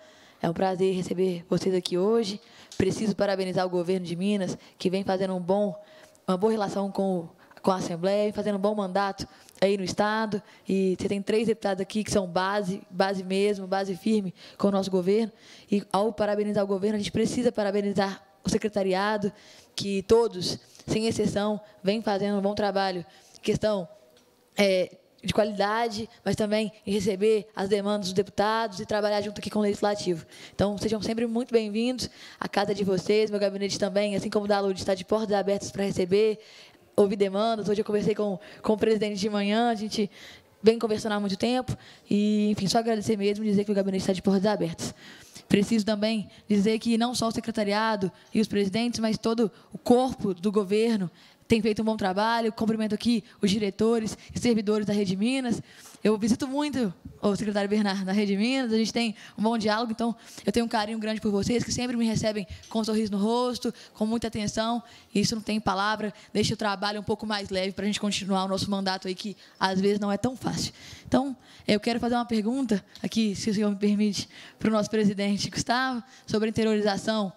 É um prazer receber vocês aqui hoje. Preciso parabenizar o governo de Minas, que vem fazendo um bom, uma boa relação com, com a Assembleia, fazendo um bom mandato aí no Estado. E você tem três deputados aqui que são base, base mesmo, base firme com o nosso governo. E ao parabenizar o governo, a gente precisa parabenizar o secretariado, que todos, sem exceção, vem fazendo um bom trabalho. Questão é, de qualidade, mas também em receber as demandas dos deputados e trabalhar junto aqui com o Legislativo. Então, sejam sempre muito bem-vindos. à casa de vocês, meu gabinete também, assim como o da Lud, está de portas abertas para receber, ouvir demandas. Hoje eu conversei com, com o presidente de manhã, a gente vem conversando há muito tempo. E, enfim, só agradecer mesmo e dizer que o gabinete está de portas abertas. Preciso também dizer que não só o secretariado e os presidentes, mas todo o corpo do governo tem feito um bom trabalho. Cumprimento aqui os diretores e servidores da Rede Minas. Eu visito muito o secretário Bernardo na Rede Minas, a gente tem um bom diálogo, então eu tenho um carinho grande por vocês, que sempre me recebem com um sorriso no rosto, com muita atenção. Isso não tem palavra, deixa o trabalho um pouco mais leve para a gente continuar o nosso mandato aí, que às vezes não é tão fácil. Então, eu quero fazer uma pergunta aqui, se o senhor me permite, para o nosso presidente Gustavo, sobre a interiorização,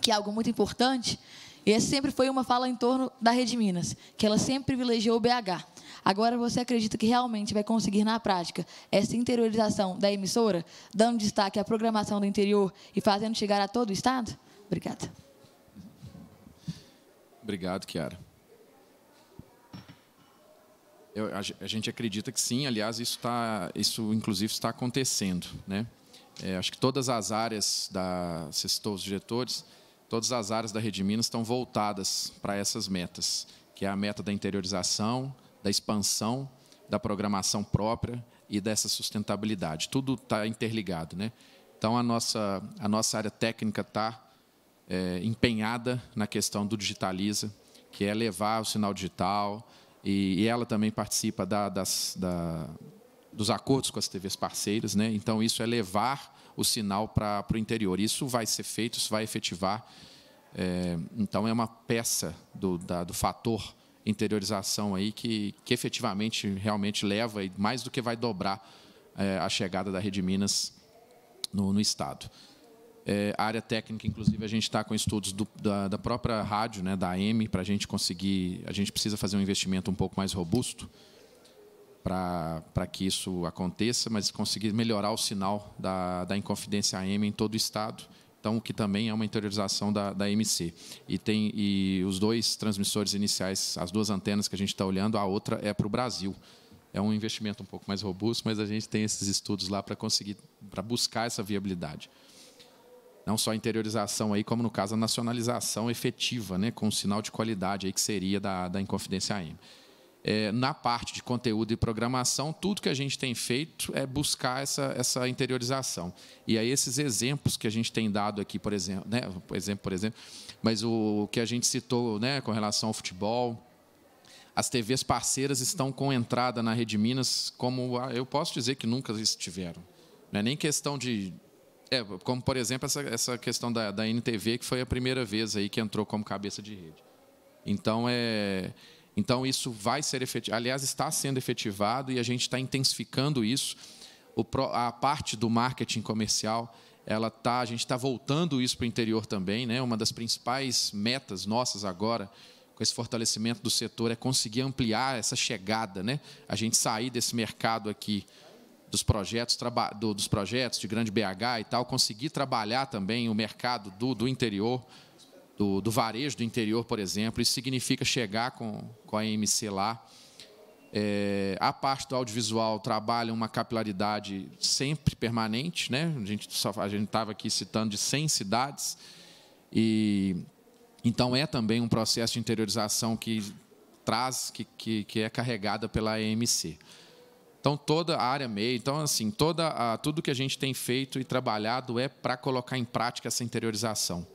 que é algo muito importante. E essa sempre foi uma fala em torno da Rede Minas, que ela sempre privilegiou o BH. Agora você acredita que realmente vai conseguir na prática essa interiorização da emissora, dando destaque à programação do interior e fazendo chegar a todo o estado? Obrigada. Obrigado, Kiara. Eu, a, a, gente acredita que sim, aliás, isso, tá, isso inclusive está acontecendo. Né? É, acho que todas as áreas, da, você citou os diretores, todas as áreas da Rede Minas estão voltadas para essas metas, que é a meta da interiorização, da expansão, da programação própria e dessa sustentabilidade. Tudo está interligado, né? Então a nossa a nossa área técnica está é, empenhada na questão do digitaliza, que é levar o sinal digital e, e ela também participa da, das, da, dos acordos com as TVs parceiras, né? Então isso é levar o sinal para, para o interior. Isso vai ser feito, isso vai efetivar. É, então, é uma peça do, da, do fator interiorização aí que, que efetivamente realmente leva e mais do que vai dobrar é, a chegada da Rede Minas no, no Estado. É, eh, a área técnica, inclusive, a gente está com estudos do, da, da, própria rádio, né, da AM, para a gente conseguir. A gente precisa fazer um investimento um pouco mais robusto para que isso aconteça, mas conseguir melhorar o sinal da, da Inconfidência AM em todo o estado, então que também é uma interiorização da, da MC. E tem e os dois transmissores iniciais, as duas antenas que a gente está olhando, a outra é para o Brasil. É um investimento um pouco mais robusto, mas a gente tem esses estudos lá para conseguir, para buscar essa viabilidade. Não só a interiorização aí, como no caso a nacionalização efetiva, né, com um sinal de qualidade aí que seria da, da Inconfidência AM é, na parte de conteúdo e programação, tudo que a gente tem feito é buscar essa, essa interiorização. E aí esses exemplos que a gente tem dado aqui, por exemplo, né, por exemplo, por exemplo, mas o, o que a gente citou, né, com relação ao futebol, as TVs parceiras estão com entrada na Rede Minas, como ah, eu posso dizer que nunca estiveram. Não é nem questão de é, como por exemplo essa, essa questão da, da NTV que foi a primeira vez aí que entrou como cabeça de rede. Então é então, isso vai ser efetivado, aliás, está sendo efetivado e a gente está intensificando isso. Pro, a parte do marketing comercial, ela tá, a gente está voltando isso para o interior também. Né? Uma das principais metas nossas agora, com esse fortalecimento do setor, é conseguir ampliar essa chegada, né? a gente sair desse mercado aqui dos projetos, do, dos projetos de grande BH e tal, conseguir trabalhar também o mercado do, do interior do, do varejo do interior, por exemplo. Isso significa chegar com, com a EMC lá. É, a parte do audiovisual trabalha uma capilaridade sempre permanente, né? A gente estava aqui citando de 100 cidades e então é também um processo de interiorização que traz, que, que, que é carregada pela EMC. Então toda a área meio, então assim toda a, tudo que a gente tem feito e trabalhado é para colocar em prática essa interiorização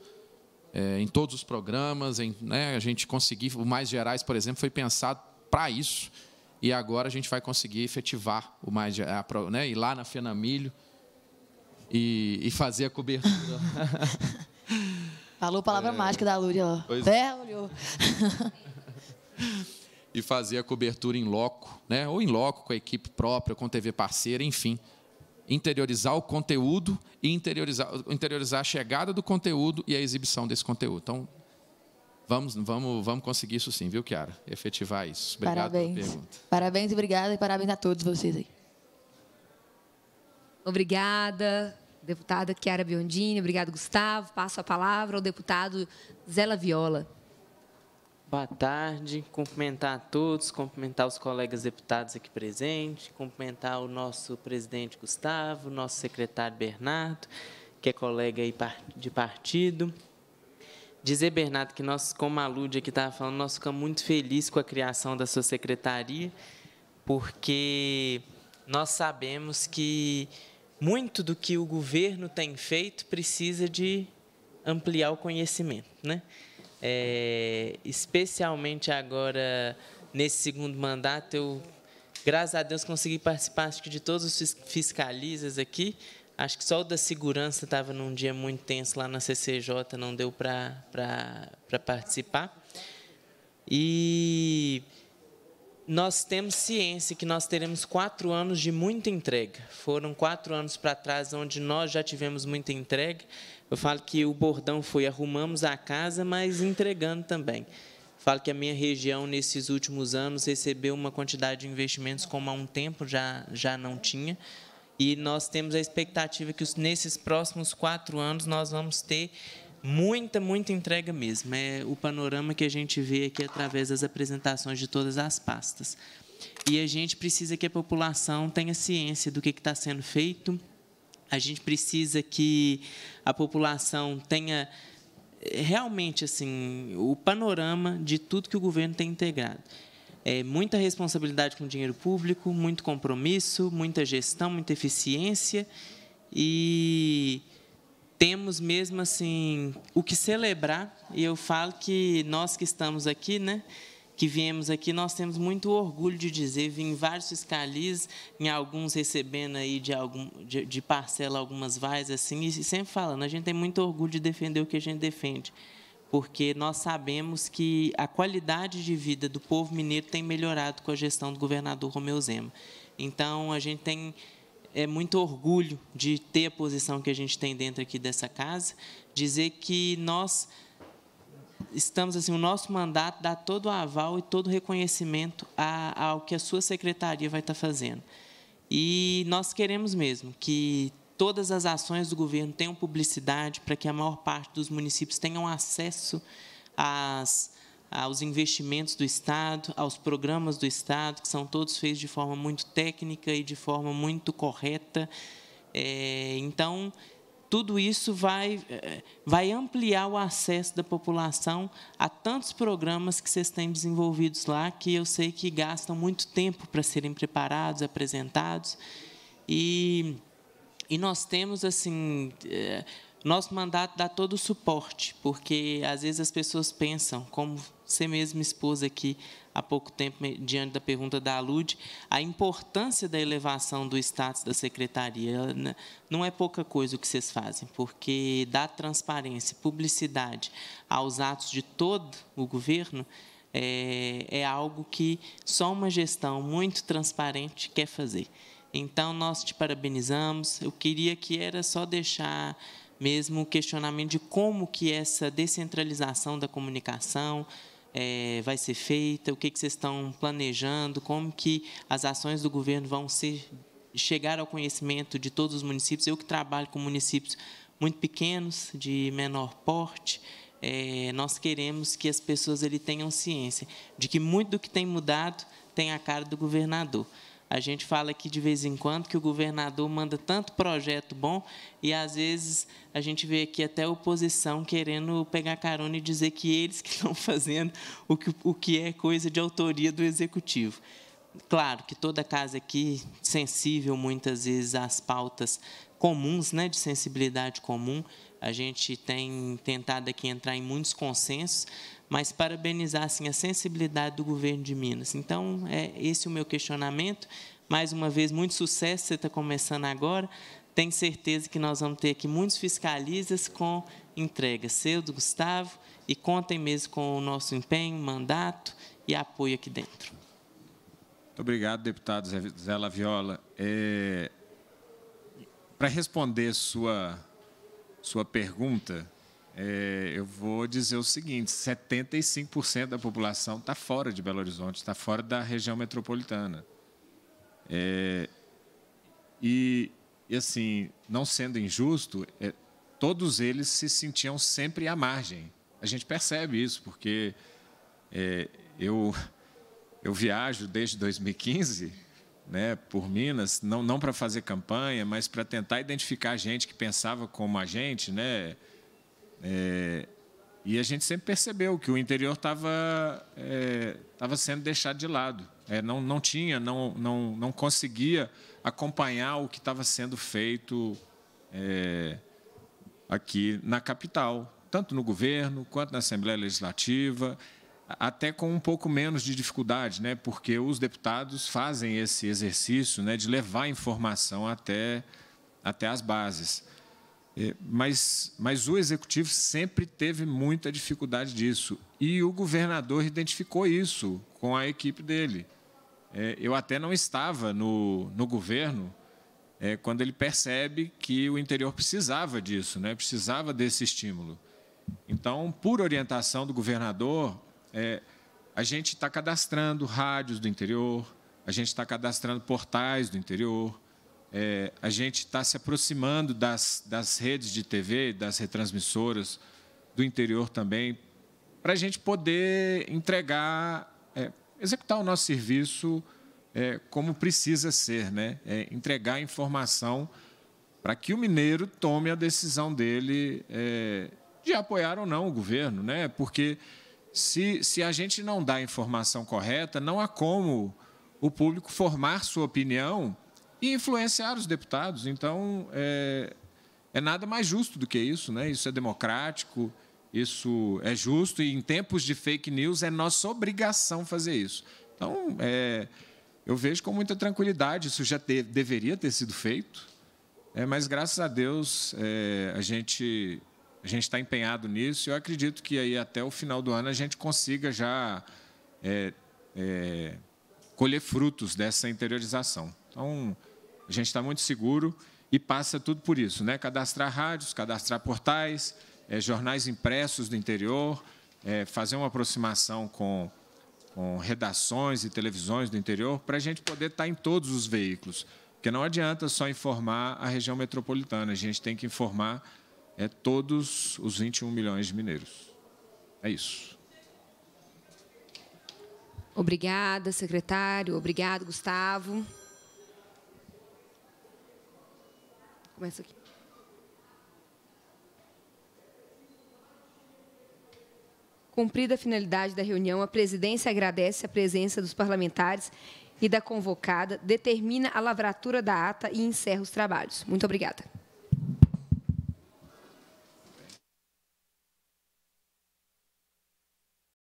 é, em todos os programas, em, né, a gente conseguir, o Mais Gerais, por exemplo, foi pensado para isso, e agora a gente vai conseguir efetivar o Mais Gerais, né, ir lá na Fenamilho e, e fazer a cobertura. Falou a palavra é, mágica da Lúria. Pois... É, Lúria. e fazer a cobertura em loco, né, ou em loco com a equipe própria, com a TV parceira, enfim, interiorizar o conteúdo e interiorizar, interiorizar a chegada do conteúdo e a exibição desse conteúdo. Então, vamos, vamos, vamos conseguir isso sim, viu, Kiara? Efetivar isso. Obrigado parabéns. pela pergunta. Parabéns, obrigada e parabéns a todos vocês aí. Obrigada, deputada Chiara Biondini. Obrigado, Gustavo. Passo a palavra ao deputado Zela Viola. Boa tarde, cumprimentar a todos, cumprimentar os colegas deputados aqui presentes, cumprimentar o nosso presidente Gustavo, nosso secretário Bernardo, que é colega de partido. Dizer, Bernardo, que nós, como a Lúdia aqui estava falando, nós ficamos muito felizes com a criação da sua secretaria, porque nós sabemos que muito do que o governo tem feito precisa de ampliar o conhecimento. Né? É, especialmente agora, nesse segundo mandato, eu, graças a Deus, consegui participar acho que de todos os fiscalizas aqui. Acho que só o da segurança estava num dia muito tenso lá na CCJ, não deu para participar. E nós temos ciência que nós teremos quatro anos de muita entrega. Foram quatro anos para trás onde nós já tivemos muita entrega. Eu falo que o bordão foi arrumamos a casa, mas entregando também. Falo que a minha região, nesses últimos anos, recebeu uma quantidade de investimentos como há um tempo já, já não tinha. E nós temos a expectativa que, nesses próximos quatro anos, nós vamos ter Muita, muita entrega mesmo. É o panorama que a gente vê aqui através das apresentações de todas as pastas. E a gente precisa que a população tenha ciência do que está sendo feito, a gente precisa que a população tenha eh, realmente assim o panorama de tudo que o governo tem integrado. É muita responsabilidade com o dinheiro público, muito compromisso, muita gestão, muita eficiência e temos mesmo assim o que celebrar. E eu falo que nós que estamos aqui, né, que viemos aqui, nós temos muito orgulho de dizer, vim vários fiscalis, em alguns recebendo aí de algum de, de parcela algumas vais assim, e sempre falando, a gente tem muito orgulho de defender o que a gente defende. Porque nós sabemos que a qualidade de vida do povo mineiro tem melhorado com a gestão do governador Romeu Zema. Então, a gente tem é, muito orgulho de ter a posição que a gente tem dentro aqui dessa casa, dizer que nós estamos assim, o nosso mandato dá todo o aval e todo o reconhecimento ao que a sua secretaria vai estar fazendo. E nós queremos mesmo que todas as ações do governo tenham publicidade para que a maior parte dos municípios tenham acesso às aos investimentos do Estado, aos programas do Estado, que são todos feitos de forma muito técnica e de forma muito correta. É, então, tudo isso vai, é, vai ampliar o acesso da população a tantos programas que vocês têm desenvolvidos lá, que eu sei que gastam muito tempo para serem preparados, apresentados. E, e nós temos, assim, é, nosso mandato dá todo o suporte, porque às vezes as pessoas pensam, como você mesmo expôs aqui há pouco tempo, diante da pergunta da Alude, a importância da elevação do status da secretaria. Não é pouca coisa o que vocês fazem, porque dá transparência, publicidade aos atos de todo o governo é, é algo que só uma gestão muito transparente quer fazer. Então, nós te parabenizamos. Eu queria que era só deixar mesmo o questionamento de como que essa descentralização da comunicação é, vai ser feita, o que, que vocês estão planejando, como que as ações do governo vão ser chegar ao conhecimento de todos os municípios. Eu que trabalho com municípios muito pequenos, de menor porte, é, nós queremos que as pessoas ele tenham ciência de que muito do que tem mudado tem a cara do governador. A gente fala aqui de vez em quando que o governador manda tanto projeto bom e, às vezes, a gente vê aqui até a oposição querendo pegar carona e dizer que eles que estão fazendo o que, o que é coisa de autoria do executivo. Claro que toda casa aqui, sensível muitas vezes às pautas comuns, né, de sensibilidade comum, a gente tem tentado aqui entrar em muitos consensos, mas parabenizar assim, a sensibilidade do governo de Minas. Então, é esse é o meu questionamento. Mais uma vez, muito sucesso, você está começando agora. Tenho certeza que nós vamos ter aqui muitos fiscalizas com entrega seu, do Gustavo, e contem mesmo com o nosso empenho, mandato e apoio aqui dentro. Muito obrigado, deputado Zé Laviola. É, para responder sua sua pergunta, é, eu vou dizer o seguinte: 75% da população está fora de Belo Horizonte, está fora da região metropolitana. É, e, e, assim, não sendo injusto, é, todos eles se sentiam sempre à margem. A gente percebe isso, porque é, eu, eu viajo desde 2015 né, por Minas, não, não para fazer campanha, mas para tentar identificar gente que pensava como a gente, né? É, e a gente sempre percebeu que o interior estava é, tava sendo deixado de lado, é, não, não tinha, não, não, não conseguia acompanhar o que estava sendo feito é, aqui na capital, tanto no governo quanto na Assembleia Legislativa até com um pouco menos de dificuldade, né? porque os deputados fazem esse exercício né? de levar informação até, até as bases. É, mas, mas o executivo sempre teve muita dificuldade disso. E o governador identificou isso com a equipe dele. É, eu até não estava no, no governo é, quando ele percebe que o interior precisava disso, né? precisava desse estímulo. Então, por orientação do governador, é, a gente está cadastrando rádios do interior, a gente está cadastrando portais do interior, é, a gente está se aproximando das, das redes de TV, das retransmissoras do interior também, para a gente poder entregar, é, executar o nosso serviço é, como precisa ser, né? É, entregar informação para que o mineiro tome a decisão dele é, de apoiar ou não o governo, né? Porque se, se a gente não dá a informação correta, não há como o público formar sua opinião e influenciar os deputados. Então, é, é nada mais justo do que isso, né? Isso é democrático, isso é justo, e em tempos de fake news é nossa obrigação fazer isso. Então, é, eu vejo com muita tranquilidade, isso já te, deveria ter sido feito, é, mas graças a Deus é, a gente a gente está empenhado nisso e eu acredito que aí até o final do ano a gente consiga já é, é, colher frutos dessa interiorização. Então, a gente está muito seguro e passa tudo por isso, né? Cadastrar rádios, cadastrar portais, é, jornais impressos do interior, é, fazer uma aproximação com, com redações e televisões do interior para a gente poder estar tá em todos os veículos. Porque não adianta só informar a região metropolitana, a gente tem que informar é todos os 21 milhões de mineiros. É isso. Obrigada, secretário. Obrigado, Gustavo. Começa aqui. Cumprida a finalidade da reunião, a presidência agradece a presença dos parlamentares e da convocada, determina a lavratura da ata e encerra os trabalhos. Muito obrigada.